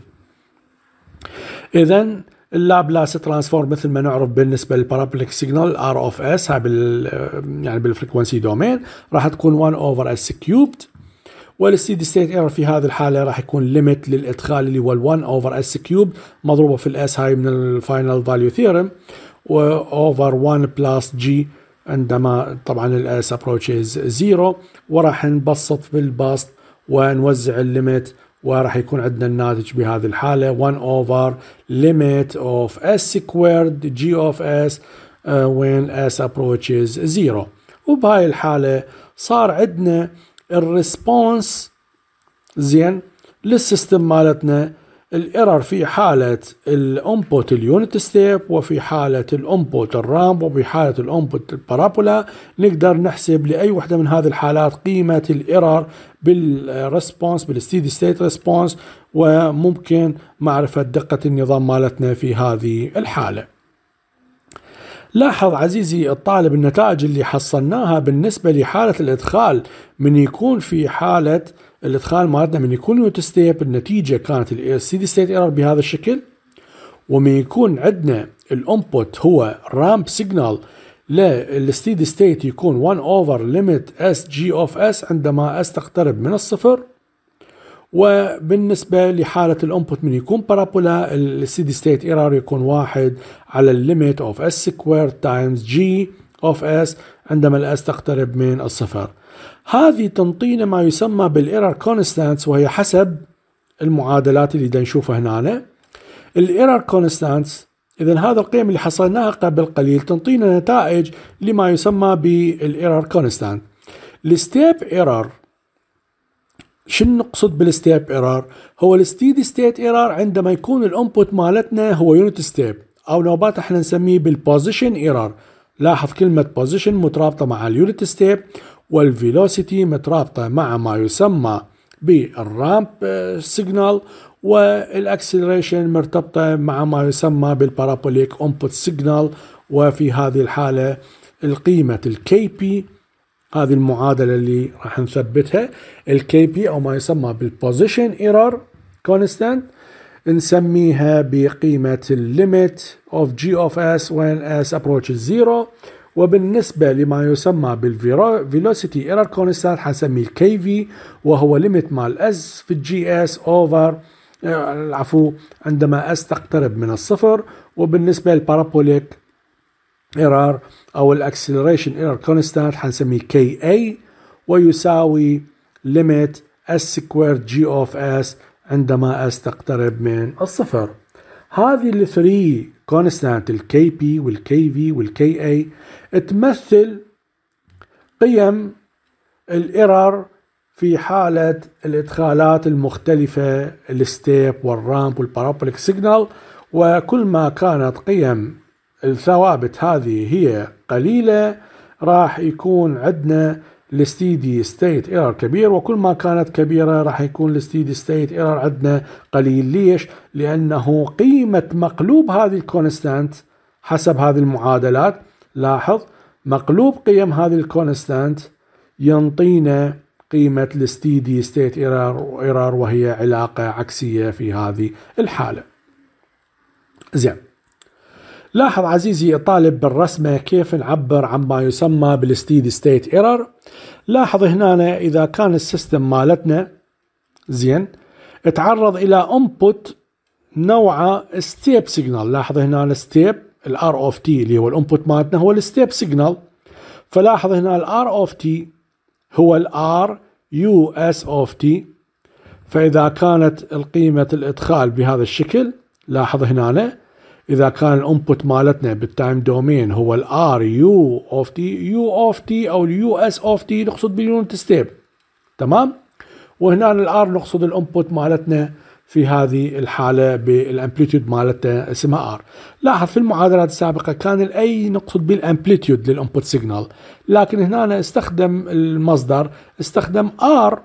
اذا اللاب لاس ترانسفورم مثل ما نعرف بالنسبه للبارابليك سيجنال ار اوف اس هاي بال يعني بالفريكونسي دومين راح تكون 1 اوفر اس كيوبد والستيدي ستيت ايرور في هذه الحاله راح يكون ليميت للادخال اللي هو ال1 اوفر اس كيوب مضروبه في الاس هاي من الفاينل فاليو ثيرم واوفر 1 بلس جي عندما طبعا الاس ابروتشز زيرو وراح نبسط بالبسط ونوزع الليميت وراح يكون عندنا الناتج بهذه الحالة 1 اوفر ليميت اوف اس سكويرد جي اوف اس وين اس ابروتشز approaches 0 وبهاي الحالة صار عندنا الريسبونس زين للسيستم مالتنا الايرور في حالة الانبوت اليونت ستيب وفي حالة الانبوت الرامب وفي حالة الانبوت البارابولا نقدر نحسب لأي وحدة من هذه الحالات قيمة الايرور بالريسبونس بالستيدي ستيت ريسبونس وممكن معرفة دقة النظام مالتنا في هذه الحالة لاحظ عزيزي الطالب النتائج اللي حصلناها بالنسبة لحالة الإدخال من يكون في حالة الإدخال مالتنا من يكون نوت ستيب النتيجة كانت السيدي ستيت ايرور بهذا الشكل ومن يكون عندنا الانبوت هو رامب سيجنال للستيدي ستيت يكون 1 اوفر ليميت اس جي اوف اس عندما اس تقترب من الصفر وبالنسبه لحاله الانبوت من يكون بارابولا السيدي ستيت ايرور يكون واحد على الليميت اوف اس سكوير تايمز جي اوف اس عندما الاس تقترب من الصفر هذه تنطينا ما يسمى بالايرور كونستانتس وهي حسب المعادلات اللي بدنا نشوفها هنا الايرور كونستانتس اذا هذا القيم اللي حصلناها قبل قليل تنطينا نتائج لما يسمى بالايرور كونستانت الستيب ايرور شنو نقصد بالستيب ايرور هو الستيدي ستيت ايرور عندما يكون الانبوت مالتنا هو يونت ستيب او نوبات احنا نسميه بالبوزيشن ايرور لاحظ كلمة بوزيشن مترابطة مع اليونت ستيب والفيلوسيتي مترابطة مع ما يسمى بالرامب سيجنال آه، والاكسلريشن مرتبطة مع ما يسمى بالبارابوليك انبوت سيجنال وفي هذه الحالة القيمة الكي بي هذه المعادله اللي راح نثبتها الكي بي او ما يسمى بالبوزيشن ايرور كونستانت نسميها بقيمه الليمت اوف جي اوف اس وين اس ابروتش زيرو وبالنسبه لما يسمى بالفيلوسيتي ايرور كونستانت حنسميه الكي في وهو ليميت مال اس في الجي اس اوفر العفو عندما اس تقترب من الصفر وبالنسبه للبارابوليك ايرور او الاكسلريشن ايرور كونستانت حنسميه كي اي ويساوي ليميت اس سكوير جي اوف اس عندما اس تقترب من الصفر هذه الثري كونستانت الكي بي والكي في والكي اي تمثل قيم الايرور في حالة الادخالات المختلفة الستيب والرامب والبارابوليك سيجنال وكل ما كانت قيم الثوابت هذه هي قليلة راح يكون عندنا الستيدي ستيت ايرور كبير وكل ما كانت كبيرة راح يكون الستيدي ستيت ايرور عندنا قليل ليش لأنه قيمة مقلوب هذه الكونستانت حسب هذه المعادلات لاحظ مقلوب قيم هذه الكونستانت ينطينا قيمة الستيدي ستيت ايرور وهي علاقة عكسية في هذه الحالة زين لاحظ عزيزي الطالب بالرسمة كيف نعبر عن ما يسمى بالستيد ستيت ايرور لاحظ هنا إذا كان السيستم مالتنا زين تعرض إلى انبوت نوعه ستيب سيجنال لاحظ هنا ستيب الار اوف تي اللي هو الانبوت مالتنا هو الستيب سيجنال فلاحظ هنا الار اوف تي هو الار يو اس اوف تي فإذا كانت القيمة الإدخال بهذا الشكل لاحظ هنا اذا كان الانبوت مالتنا بالتايم دومين هو الار يو اوف تي يو اوف تي او اليو اس اوف تي نقصد باليونت ستيب تمام وهنا الار نقصد الانبوت مالتنا في هذه الحالة بالامبليتيود مالتنا اسمها ار لاحظ في المعادلات السابقة كان الاي نقصد بالامبليتيود للانبوت سيجنال لكن هنا أنا استخدم المصدر استخدم ار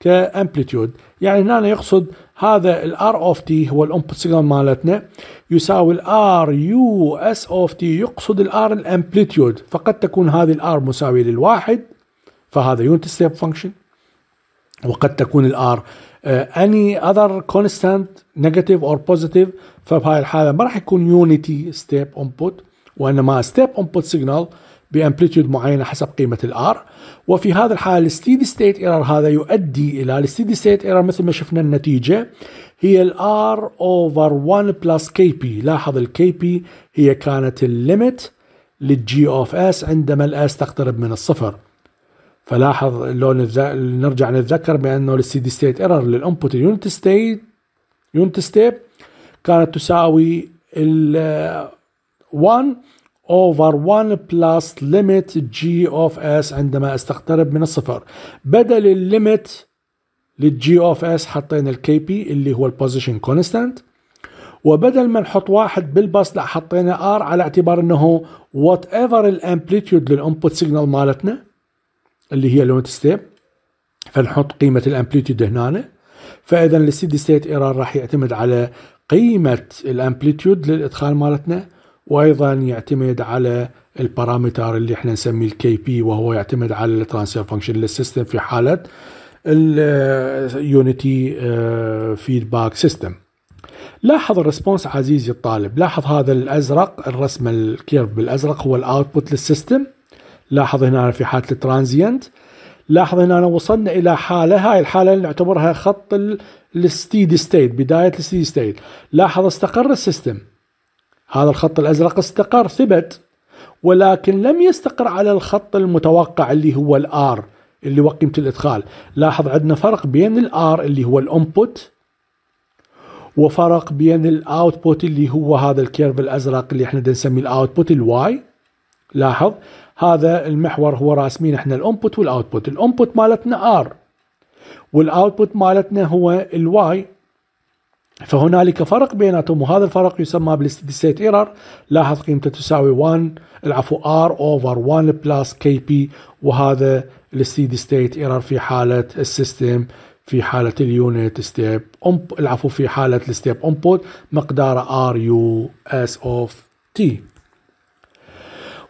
كامبليتيود يعني هنا أنا يقصد هذا ال الار اوف تي هو الانبوت سيجنال مالتنا يساوي ال الار يو اس اوف تي يقصد ال الار الامبليتيود فقد تكون هذه ال الار مساويه للواحد فهذا يونت ستيب فانكشن وقد تكون ال الار اني اذر كونستانت نيجاتيف اور بوزيتيف فبهاي الحاله ما راح يكون يونيتي ستيب انبوت وانما ستيب انبوت سيجنال بامبليتيود معينه حسب قيمه الار وفي هذا الحال الستيدي ستيت ايرور هذا يؤدي الى الستيدي ستيت ايرور مثل ما شفنا النتيجه هي الار اوفر 1 بلس كي بي لاحظ الكي بي هي كانت الليمت للجي اوف اس عندما الاس تقترب من الصفر فلاحظ لو نرجع نتذكر بانه الستيدي ستيت ايرور للانبوت يونت ستيت يونت ستيب كانت تساوي ال 1 over 1 plus limit g of s عندما استقترب من الصفر بدل الليمت للجي اوف اس حطينا الكي بي اللي هو البوزيشن كونستانت وبدل ما نحط واحد بالباص لا حطينا ار على اعتبار انه وات ايفر الامبليتيود للانبوت سيجنال مالتنا اللي هي لونت ستيب فنحط قيمه الامبليتيود هنا فاذا الستيدي ستيت ايرور راح يعتمد على قيمه الامبليتيود للادخال مالتنا وايضا يعتمد على البارامتر اللي احنا نسميه الكي بي وهو يعتمد على الترانسفير فانكشن للسيستم في حاله اليونيتي فيدباك سيستم لاحظ الريسبونس عزيزي الطالب لاحظ هذا الازرق الرسم الكيرف بالازرق هو الاوتبوت للسيستم لاحظ هنا في حاله الترانزيانت لاحظ هنا وصلنا الى حاله هاي الحاله اللي نعتبرها خط الستيدي ستيت بدايه الستيدي ستيت لاحظ استقر السيستم هذا الخط الأزرق استقر ثبت ولكن لم يستقر على الخط المتوقع اللي هو الآر اللي هو قيمة الإدخال لاحظ عندنا فرق بين الآر اللي هو الأنبوت وفرق بين الاوتبوت اللي هو هذا الكيرف الازرق اللي احنا نسميه الاوتبوت الواي لاحظ هذا المحور هو راسمين احنا الانبوت والاوتبوت الانبوت مالتنا ار والاوتبوت مالتنا هو الواي فهنالك فرق بيناتهم وهذا الفرق يسمى بالستيدي ستيت ايرور لاحظ قيمته تساوي 1 العفو ار اوفر 1 بلس كي بي وهذا الستيدي ستيت ايرور في حاله السيستم في حاله اليونت ستيب العفو في حاله الستيب انبوت مقداره ار يو اس اوف تي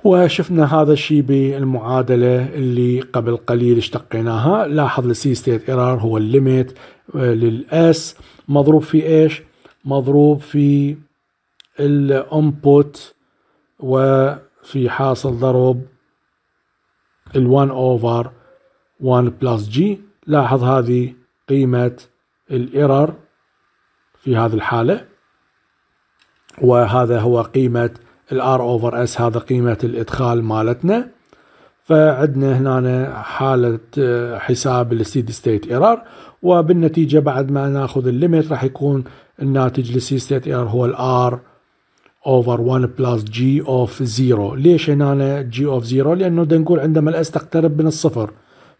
وشفنا هذا الشيء بالمعادلة اللي قبل قليل اشتقيناها لاحظ السي ستيت ايرور هو الليميت آه، للاس مضروب في ايش مضروب في الانبوت وفي حاصل ضرب ال1 اوفر 1 بلس جي لاحظ هذه قيمة الايرور في هذه الحالة وهذا هو قيمة الار اوفر اس هذا قيمة الادخال مالتنا فعندنا هنا حالة حساب الستيدي ستيت ايرور وبالنتيجة بعد ما ناخذ الليميت راح يكون الناتج للسي ستيت اير هو الار اوفر 1 بلس جي اوف 0 ليش هنا جي اوف 0 لانه بدنا نقول عندما الاس تقترب من الصفر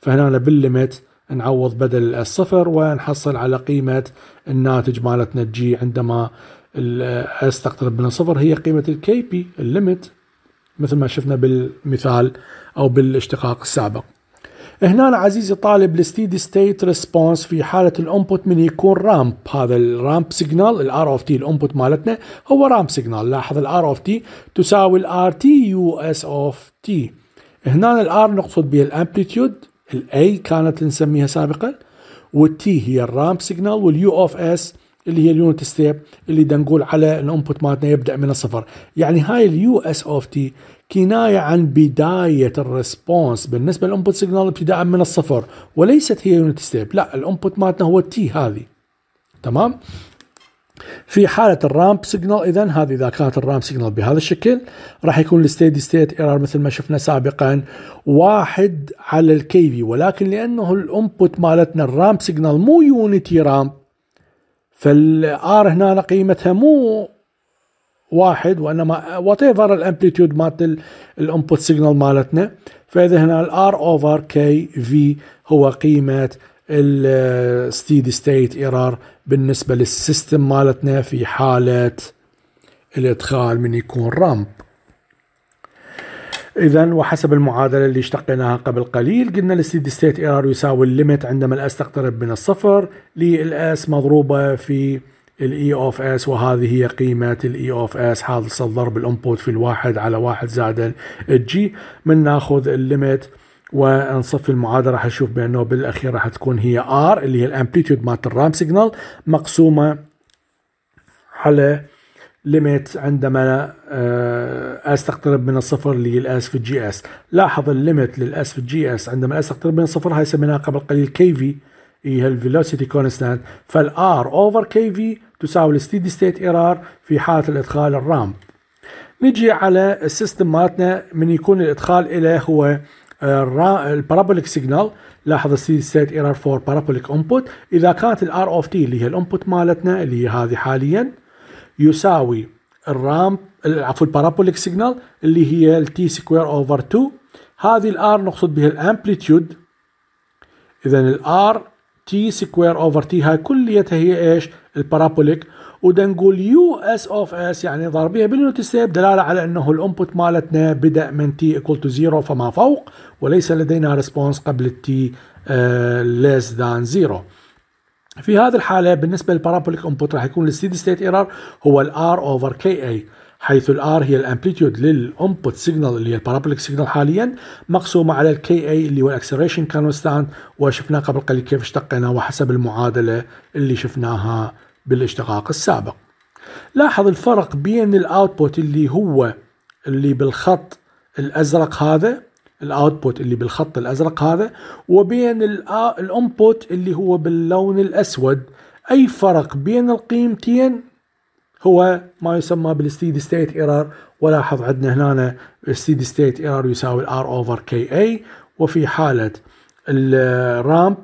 فهنا بالليميت نعوض بدل الصفر ونحصل على قيمة الناتج مالتنا جي عندما الاس تقترب من الصفر هي قيمة الكي بي الليمت مثل ما شفنا بالمثال او بالاشتقاق السابق هنا عزيزي طالب الستيدي ستيت ريسبونس في حاله الانبوت من يكون رامب هذا الرامب سيجنال الار اوف تي الانبوت مالتنا هو رامب سيجنال لاحظ الار اوف تي تساوي الار تي يو اس اوف تي هنا الار نقصد به الامبليتيود الاي كانت نسميها سابقا والتي هي الرامب سيجنال واليو اوف اس اللي هي اليونت ستيب اللي دا نقول على الانبوت مالتنا يبدا من الصفر يعني هاي اليو اس اوف تي كناية عن بداية الريسبونس بالنسبة للانبوت سيجنال ابتداء من الصفر وليست هي يونت ستيب لا الانبوت مالتنا هو تي هذه تمام في حالة الرامب سيجنال اذا هذه اذا كانت الرامب سيجنال بهذا الشكل راح يكون الستيدي ستيت ايرور مثل ما شفنا سابقا واحد على الكي في ولكن لانه الانبوت مالتنا الرامب سيجنال مو يونتي رامب فالار هنا قيمتها مو واحد وانما وات ايفر الامبليتيود مالت الانبوت سيجنال مالتنا فاذا هنا الار اوفر كي في هو قيمه الستيدي ستيت ايرور بالنسبه للسيستم مالتنا في حاله الادخال من يكون رامب اذا وحسب المعادله اللي اشتقيناها قبل قليل قلنا الستيدي ستيت ايرور يساوي الليمت عندما الاس تقترب من الصفر للاس مضروبه في الاي اوف اس وهذه هي قيمه الاي اوف e اس حاصل الضرب الانبوت في الواحد على واحد زائد الجي من ناخذ الليمت ونصف المعادله راح نشوف بانه بالاخير راح تكون هي ار اللي هي الامبليتيود مالت الرام سيجنال مقسومه على ليميت عندما اس آه، تقترب من الصفر للاس في الجي اس لاحظ الليميت للاس في الجي اس عندما اس تقترب من الصفر هاي سميناها قبل قليل كي في هي الفيلوسيتي كونستانت فالار اوفر كي في تساوي الستيدي ستيت ايرور في حاله الادخال الرام نجي على السيستم مالتنا من يكون الادخال اليه هو آه، البارابوليك سيجنال لاحظ السي ستيت ايرور فور بارابوليك انبوت اذا كانت الار اوف تي اللي هي الانبوت مالتنا اللي هي هذه حاليا يساوي الرام عفوا البارابوليك سيجنال اللي هي التي سكوير اوفر 2 هذه الار نقصد بها الامبليتيود اذا الار تي سكوير اوفر تي هاي كليتها هي ايش؟ البارابوليك وده نقول يو اس اوف اس يعني ضربيها بالنوت ستيب دلاله على انه الانبوت مالتنا بدا من تي ايكوال تو زيرو فما فوق وليس لدينا ريسبونس قبل التي ليس ذان زيرو في هذه الحاله بالنسبه للبارابوليك انبوت راح يكون الستيدي ستيت ايرور هو الار اوفر كي اي حيث الار هي الامبليتيود للانبوت سيجنال اللي هي البارابوليك سيجنال حاليا مقسومه على الكي اي اللي هو الاكسلريشن كونستانت وشفناه قبل قليل كيف اشتقيناه وحسب المعادله اللي شفناها بالاشتقاق السابق لاحظ الفرق بين الاوتبوت اللي هو اللي بالخط الازرق هذا الاوتبوت اللي بالخط الازرق هذا وبين الانبوت اللي هو باللون الاسود اي فرق بين القيمتين هو ما يسمى بالستيد ستيت ايرور ولاحظ عندنا هنا الستيد ستيت ايرور يساوي الار اوفر كي اي وفي حاله الرامب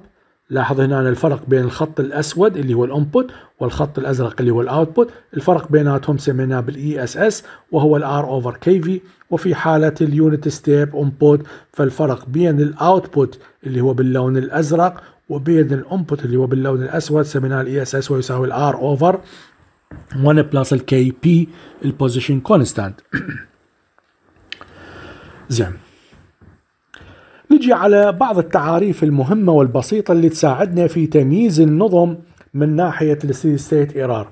لاحظ هنا الفرق بين الخط الأسود اللي هو الانبوت والخط الأزرق اللي هو الاوتبوت الفرق بيناتهم سميناه بالاي اس اس وهو الار اوفر كي في وفي حالة اليونت ستيب انبوت فالفرق بين الاوتبوت اللي هو باللون الأزرق وبين الانبوت اللي هو باللون الأسود سميناه الاي اس اس ويساوي الار اوفر 1 بلس الكي بي البوزيشن كونستانت زين نجي على بعض التعاريف المهمة والبسيطة اللي تساعدنا في تمييز النظم من ناحية الستيدي ستيت ايرار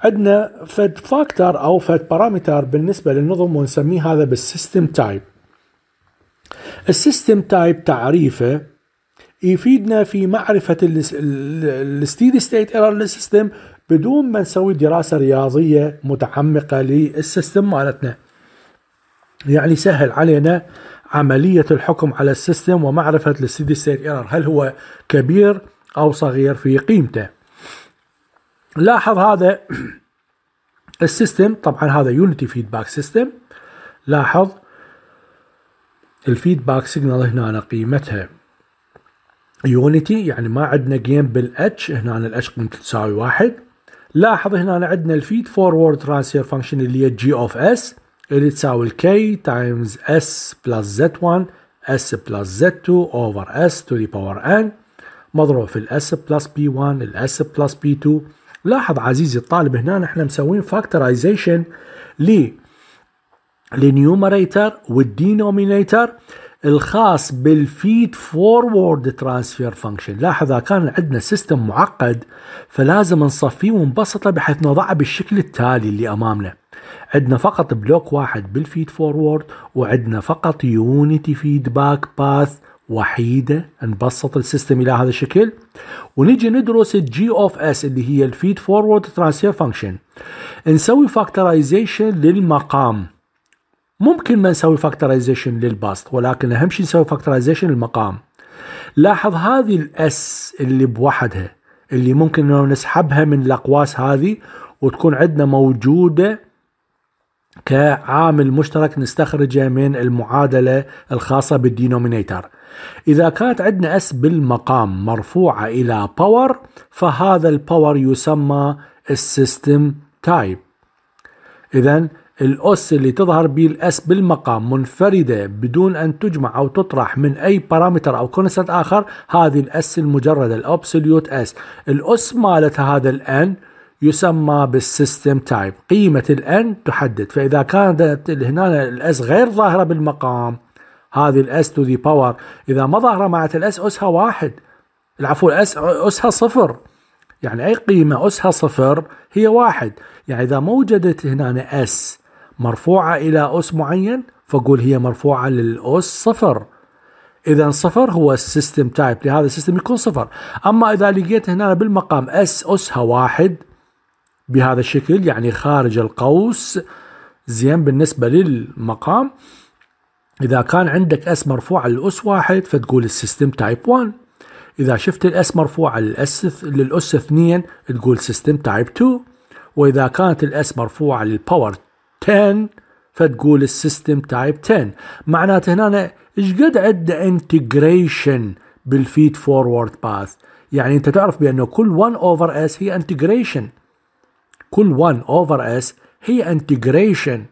عندنا فد فاكتور او فد بارامتر بالنسبة للنظم ونسميه هذا بالسيستم تايب السيستم تايب تعريفه يفيدنا في معرفة الستيدي ستيت ايرار للسيستم بدون ما نسوي دراسة رياضية متعمقة للسيستم مالتنا يعني سهل علينا عملية الحكم على السيستم ومعرفة الستيدي ستيت ايرور هل هو كبير أو صغير في قيمته لاحظ هذا السيستم طبعا هذا يونيتي فيدباك سيستم لاحظ الفيدباك سيجنال هنا أنا قيمتها يونيتي يعني ما عندنا جيم بالاتش هنا الاتش قيمته تساوي واحد لاحظ هنا عندنا الفيد فورورد ترانسفير فانكشن اللي هي جي اوف اس اللي تساوي k times s plus z1 s plus z2 over s to the power n مضروب في الاس بلس بي 1 الاس بلس بي 2 لاحظ عزيزي الطالب هنا نحن مسوين فاكتورايزيشن ل للنيومريتر والدينومينيتر الخاص بالفيد فورورد ترانسفير فانكشن لاحظ اذا كان عندنا سيستم معقد فلازم نصفيه ونبسطه بحيث نضعه بالشكل التالي اللي امامنا عندنا فقط بلوك واحد بالفيد فورورد وعندنا فقط يونيتي فيدباك باث وحيدة نبسط السيستم إلى هذا الشكل ونجي ندرس الجي اوف اس اللي هي الفيد فورورد ترانسفير فانكشن نسوي فاكتورايزيشن للمقام ممكن ما نسوي فاكتورايزيشن للباست ولكن أهم شيء نسوي فاكتورايزيشن للمقام لاحظ هذه الاس اللي بوحدها اللي ممكن انه نسحبها من الاقواس هذه وتكون عندنا موجوده كعامل مشترك نستخرجه من المعادلة الخاصة بالدينومينيتر إذا كانت عندنا S بالمقام مرفوعة إلى باور فهذا الباور يسمى السيستم تايب إذا الأس اللي تظهر به الأس بالمقام منفردة بدون أن تجمع أو تطرح من أي بارامتر أو كونستنت آخر هذه الأس المجردة الأبسوليوت أس الأس مالت هذا الأن يسمى بالسيستم تايب قيمة الان تحدد فإذا كانت هنا الاس غير ظاهرة بالمقام هذه الاس تو ذي باور إذا ما ظاهرة معت الاس أسها واحد العفو الاس أسها صفر يعني أي قيمة أسها صفر هي واحد يعني إذا ما وجدت هنا اس مرفوعة إلى أس معين فقول هي مرفوعة للأس صفر اذا صفر هو السيستم تايب لهذا السيستم يكون صفر اما اذا لقيت هنا بالمقام اس اسها واحد بهذا الشكل يعني خارج القوس زين بالنسبة للمقام إذا كان عندك اس مرفوعة للأس واحد فتقول السيستم تايب 1 إذا شفت الأس مرفوعة للأس للأس اثنين تقول سيستم تايب 2 وإذا كانت الأس مرفوعة للباور 10 فتقول السيستم تايب 10 معناته هنا ايش قد عندنا انتجريشن بالفيد فورورد باث يعني انت تعرف بانه كل 1 اوفر اس هي انتجريشن كل 1 اوفر اس هي انتجريشن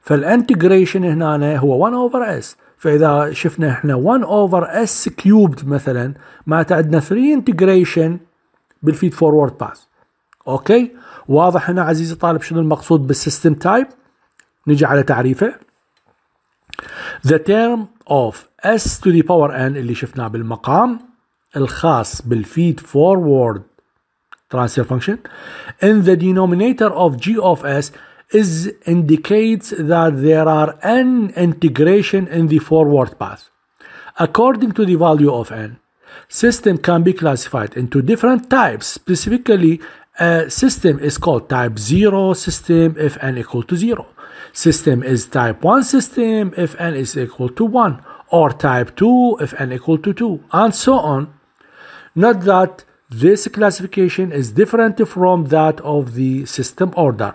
فالانتجريشن هنا هو 1 اوفر اس فاذا شفنا احنا 1 اوفر اس كيوبد مثلا معناته عندنا 3 انتجريشن بالفيد فورورد باث اوكي واضح هنا عزيزي الطالب شنو المقصود بالسيستم تايب نجي على تعريفه the term of s to the power n اللي شفناه بالمقام الخاص بالفيد فورورد transfer function and the denominator of g of s is indicates that there are n integration in the forward path. According to the value of n, system can be classified into different types. Specifically, a system is called type 0 system if n equal to 0. System is type 1 system if n is equal to 1 or type 2 if n equal to 2 and so on. Not that This classification is different from that of the system order.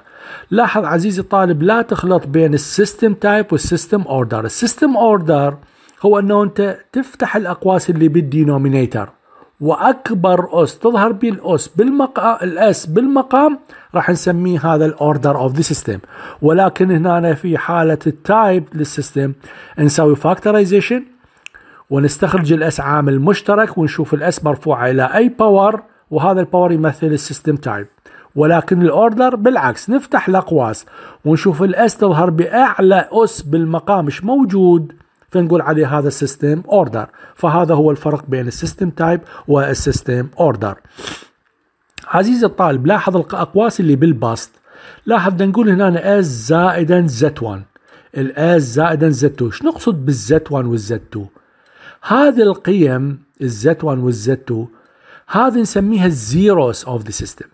لاحظ عزيزي الطالب لا تخلط بين السيستم تايب والسيستم اوردر، السيستم اوردر هو انه انت تفتح الاقواس اللي بالدينومينيتر واكبر اس تظهر به الاس بالمقام الاس بالمقام راح نسميه هذا الاوردر اوف ذا سيستم ولكن هنا في حاله التايب للسيستم نسوي فاكتورايزيشن ونستخرج الاس عامل مشترك ونشوف الاس مرفوعه الى اي باور وهذا الباور يمثل السيستم تايب ولكن الاوردر بالعكس نفتح الاقواس ونشوف الاس تظهر باعلى اس بالمقام مش موجود فنقول عليه هذا السيستم اوردر فهذا هو الفرق بين السيستم تايب والسيستم اوردر عزيزي الطالب لاحظ الاقواس اللي بالبسط لاحظ نقول هنا اس زائدا زت 1 الاس زائدا زت 2 شنو نقصد بالزت 1 والزت 2 هذه القيم الزت 1 والزت 2 هذه نسميها الزيروس اوف ذا سيستم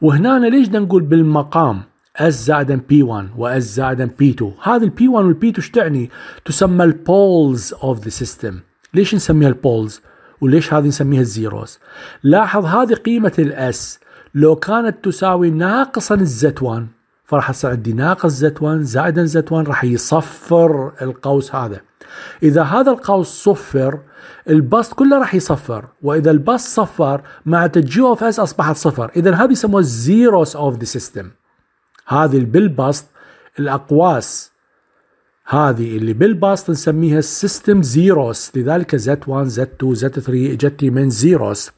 وهنا ليش نقول بالمقام اس زايد بي 1 واس زايد بي 2 هذه البي 1 والبي 2 ايش تعني؟ تسمى البولز اوف ذا سيستم ليش نسميها البولز؟ وليش هذه نسميها الزيروس؟ لاحظ هذه قيمه الاس لو كانت تساوي ناقصا الزت 1 فراح يصير عندي ناقص زت 1 زائدا زت 1 راح يصفر القوس هذا اذا هذا القوس صفر الباص كله راح يصفر واذا الباص صفر معناته الجي اوف اس اصبحت صفر اذا هذه يسموها زيروس اوف ذا سيستم هذه بالبسط الاقواس هذه اللي بالبسط نسميها السيستم زيروس لذلك زت 1 زت 2 زت 3 اجتني من زيروس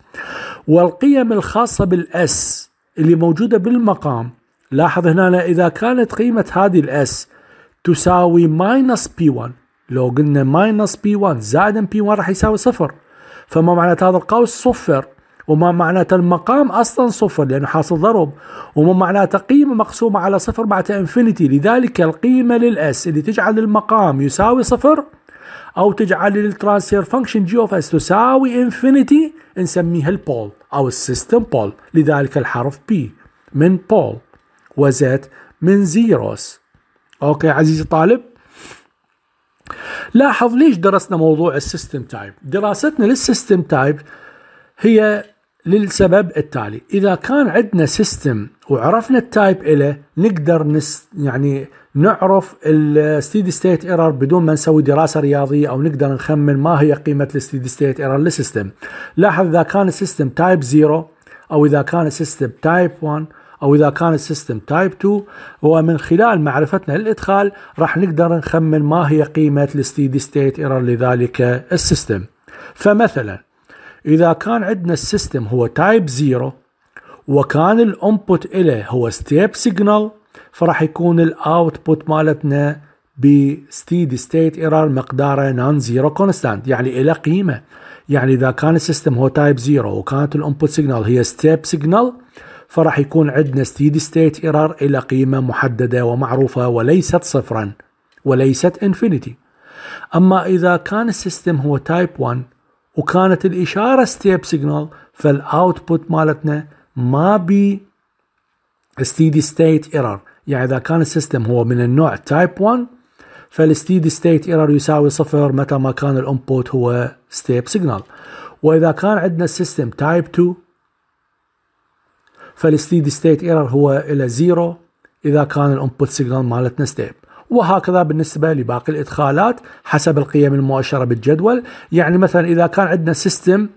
والقيم الخاصه بالاس اللي موجوده بالمقام لاحظ هنا إذا كانت قيمة هذه الاس تساوي ماينس بي 1 لو قلنا ماينس بي 1 زائد بي 1 راح يساوي صفر فما معنى هذا القوس صفر وما معناته المقام اصلا صفر لانه حاصل ضرب وما معناته قيمه مقسومه على صفر معناته انفينيتي لذلك القيمه للاس اللي تجعل المقام يساوي صفر او تجعل الترانسفير فانكشن جي اوف اس تساوي انفينيتي نسميها البول او السيستم بول لذلك الحرف بي من بول وزيت من زيروس اوكي عزيزي الطالب لاحظ ليش درسنا موضوع السيستم تايب دراستنا للسيستم تايب هي للسبب التالي اذا كان عندنا سيستم وعرفنا التايب له نقدر نس يعني نعرف الستيدي ستيت ايرور بدون ما نسوي دراسه رياضيه او نقدر نخمن ما هي قيمه الستيدي ستيت ايرور للسيستم لاحظ اذا كان السيستم تايب 0 او اذا كان السيستم تايب 1 أو إذا كان السيستم تايب 2 ومن خلال معرفتنا للإدخال راح نقدر نخمن ما هي قيمة الستيدي ستيت ايرور لذلك السيستم فمثلا إذا كان عندنا السيستم هو تايب 0 وكان الانبوت إله هو ستيب سيجنال فراح يكون الاوتبوت مالتنا بستيدي ستيت ايرور مقداره نون زيرو كونستانت يعني له قيمه يعني اذا كان السيستم هو تايب 0 وكانت الانبوت سيجنال هي ستيب سيجنال فراح يكون عندنا ستيدي ستيت ايرور الى قيمة محددة ومعروفة وليست صفرا وليست انفينيتي اما اذا كان السيستم هو تايب 1 وكانت الاشارة ستيب سيجنال فالاوتبوت مالتنا ما بي ستيدي ستيت ايرور يعني اذا كان السيستم هو من النوع تايب 1 فالستيدي ستيت ايرور يساوي صفر متى ما كان الانبوت هو ستيب سيجنال واذا كان عندنا السيستم تايب 2 فالستيدي ستيت ايرور هو الى زيرو اذا كان الانبوت سيجنال مالتنا ستيب وهكذا بالنسبه لباقي الادخالات حسب القيم المؤشره بالجدول يعني مثلا اذا كان عندنا سيستم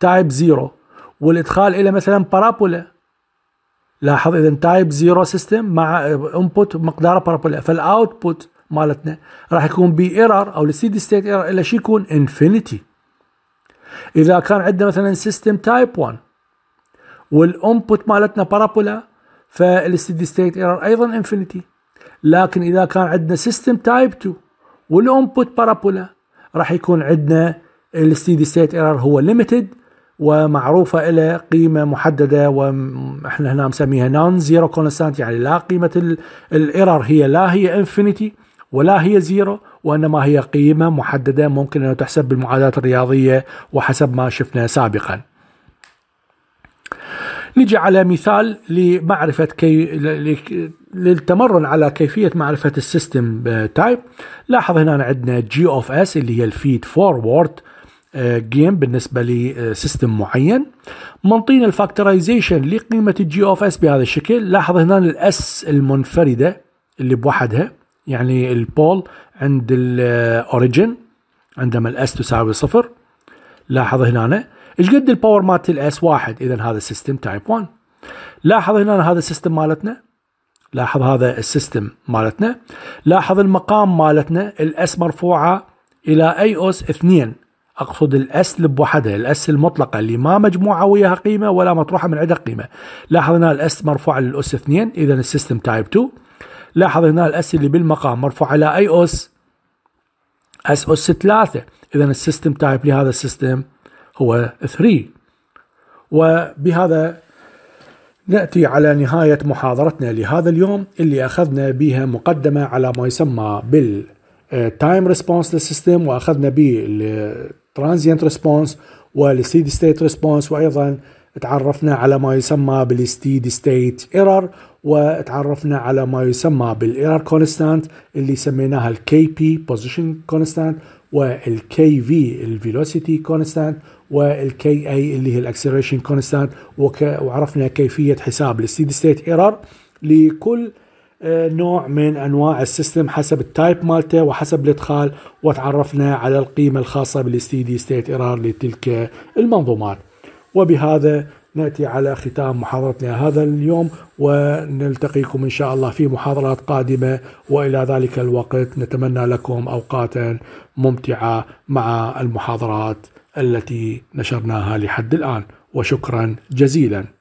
تايب زيرو والادخال الى مثلا بارابولا لاحظ اذا تايب زيرو سيستم مع انبوت مقداره بارابولا فالاوتبوت مالتنا راح يكون بي ايرور او الستيدي ستيت ايرور الى شو يكون انفينيتي اذا كان عندنا مثلا سيستم تايب 1 والانبوت مالتنا بارابولا فالستيدي ستيت ايرور ايضا انفينيتي لكن اذا كان عندنا سيستم تايب 2 والانبوت بارابولا راح يكون عندنا الستيدي ستيت ايرور هو ليميتد ومعروفه له قيمه محدده واحنا هنا نسميها نون زيرو كونستانت يعني لا قيمه الايرور هي لا هي انفينيتي ولا هي زيرو وانما هي قيمه محدده ممكن ان تحسب بالمعادلات الرياضيه وحسب ما شفنا سابقا. نجي على مثال لمعرفة كي للتمرن على كيفية معرفة السيستم تايب آه، لاحظ هنا عندنا جي اوف اس اللي هي الفيد فورورد جيم آه، بالنسبة لسيستم آه، معين منطين الفاكتورايزيشن لقيمة الجي اوف اس بهذا الشكل لاحظ هنا الاس المنفردة اللي بوحدها يعني البول عند الاوريجن عندما الاس تساوي صفر لاحظ هنا ايش قد الباور مالت الاس واحد اذا هذا سيستم تايب 1 لاحظ هنا هذا السيستم مالتنا لاحظ هذا السيستم مالتنا لاحظ المقام مالتنا الاس مرفوعه الى اي اس 2 اقصد الاس بوحدها الاس المطلقه اللي ما مجموعه وياها قيمه ولا مطروحه من عندها قيمه لاحظ هنا الاس مرفوعه للاس 2 اذا السيستم تايب 2 لاحظ هنا الاس اللي بالمقام مرفوعه على اي اس اس اس 3 اذا السيستم تايب لهذا السيستم هو 3 وبهذا ناتي على نهايه محاضرتنا لهذا اليوم اللي اخذنا بها مقدمه على ما يسمى بال تايم ريسبونس للسيستم واخذنا به الترانزيانت ريسبونس والستيد ستيت ريسبونس وايضا تعرفنا على ما يسمى بالستيد ستيت ايرور وتعرفنا على ما يسمى بالايرور كونستانت اللي سميناها الكي بي بوزيشن كونستانت والكي في الفيلوسيتي كونستانت والكي اي اللي هي الاكسلريشن كونستانت وعرفنا كيفيه حساب الستيدي ستيت ايرور لكل آه، نوع من انواع السيستم حسب التايب مالته وحسب الادخال وتعرفنا على القيمه الخاصه بالستيدي ستيت ايرور لتلك المنظومات وبهذا ناتي على ختام محاضرتنا هذا اليوم ونلتقيكم ان شاء الله في محاضرات قادمه والى ذلك الوقت نتمنى لكم اوقاتا ممتعه مع المحاضرات التي نشرناها لحد الآن وشكرا جزيلا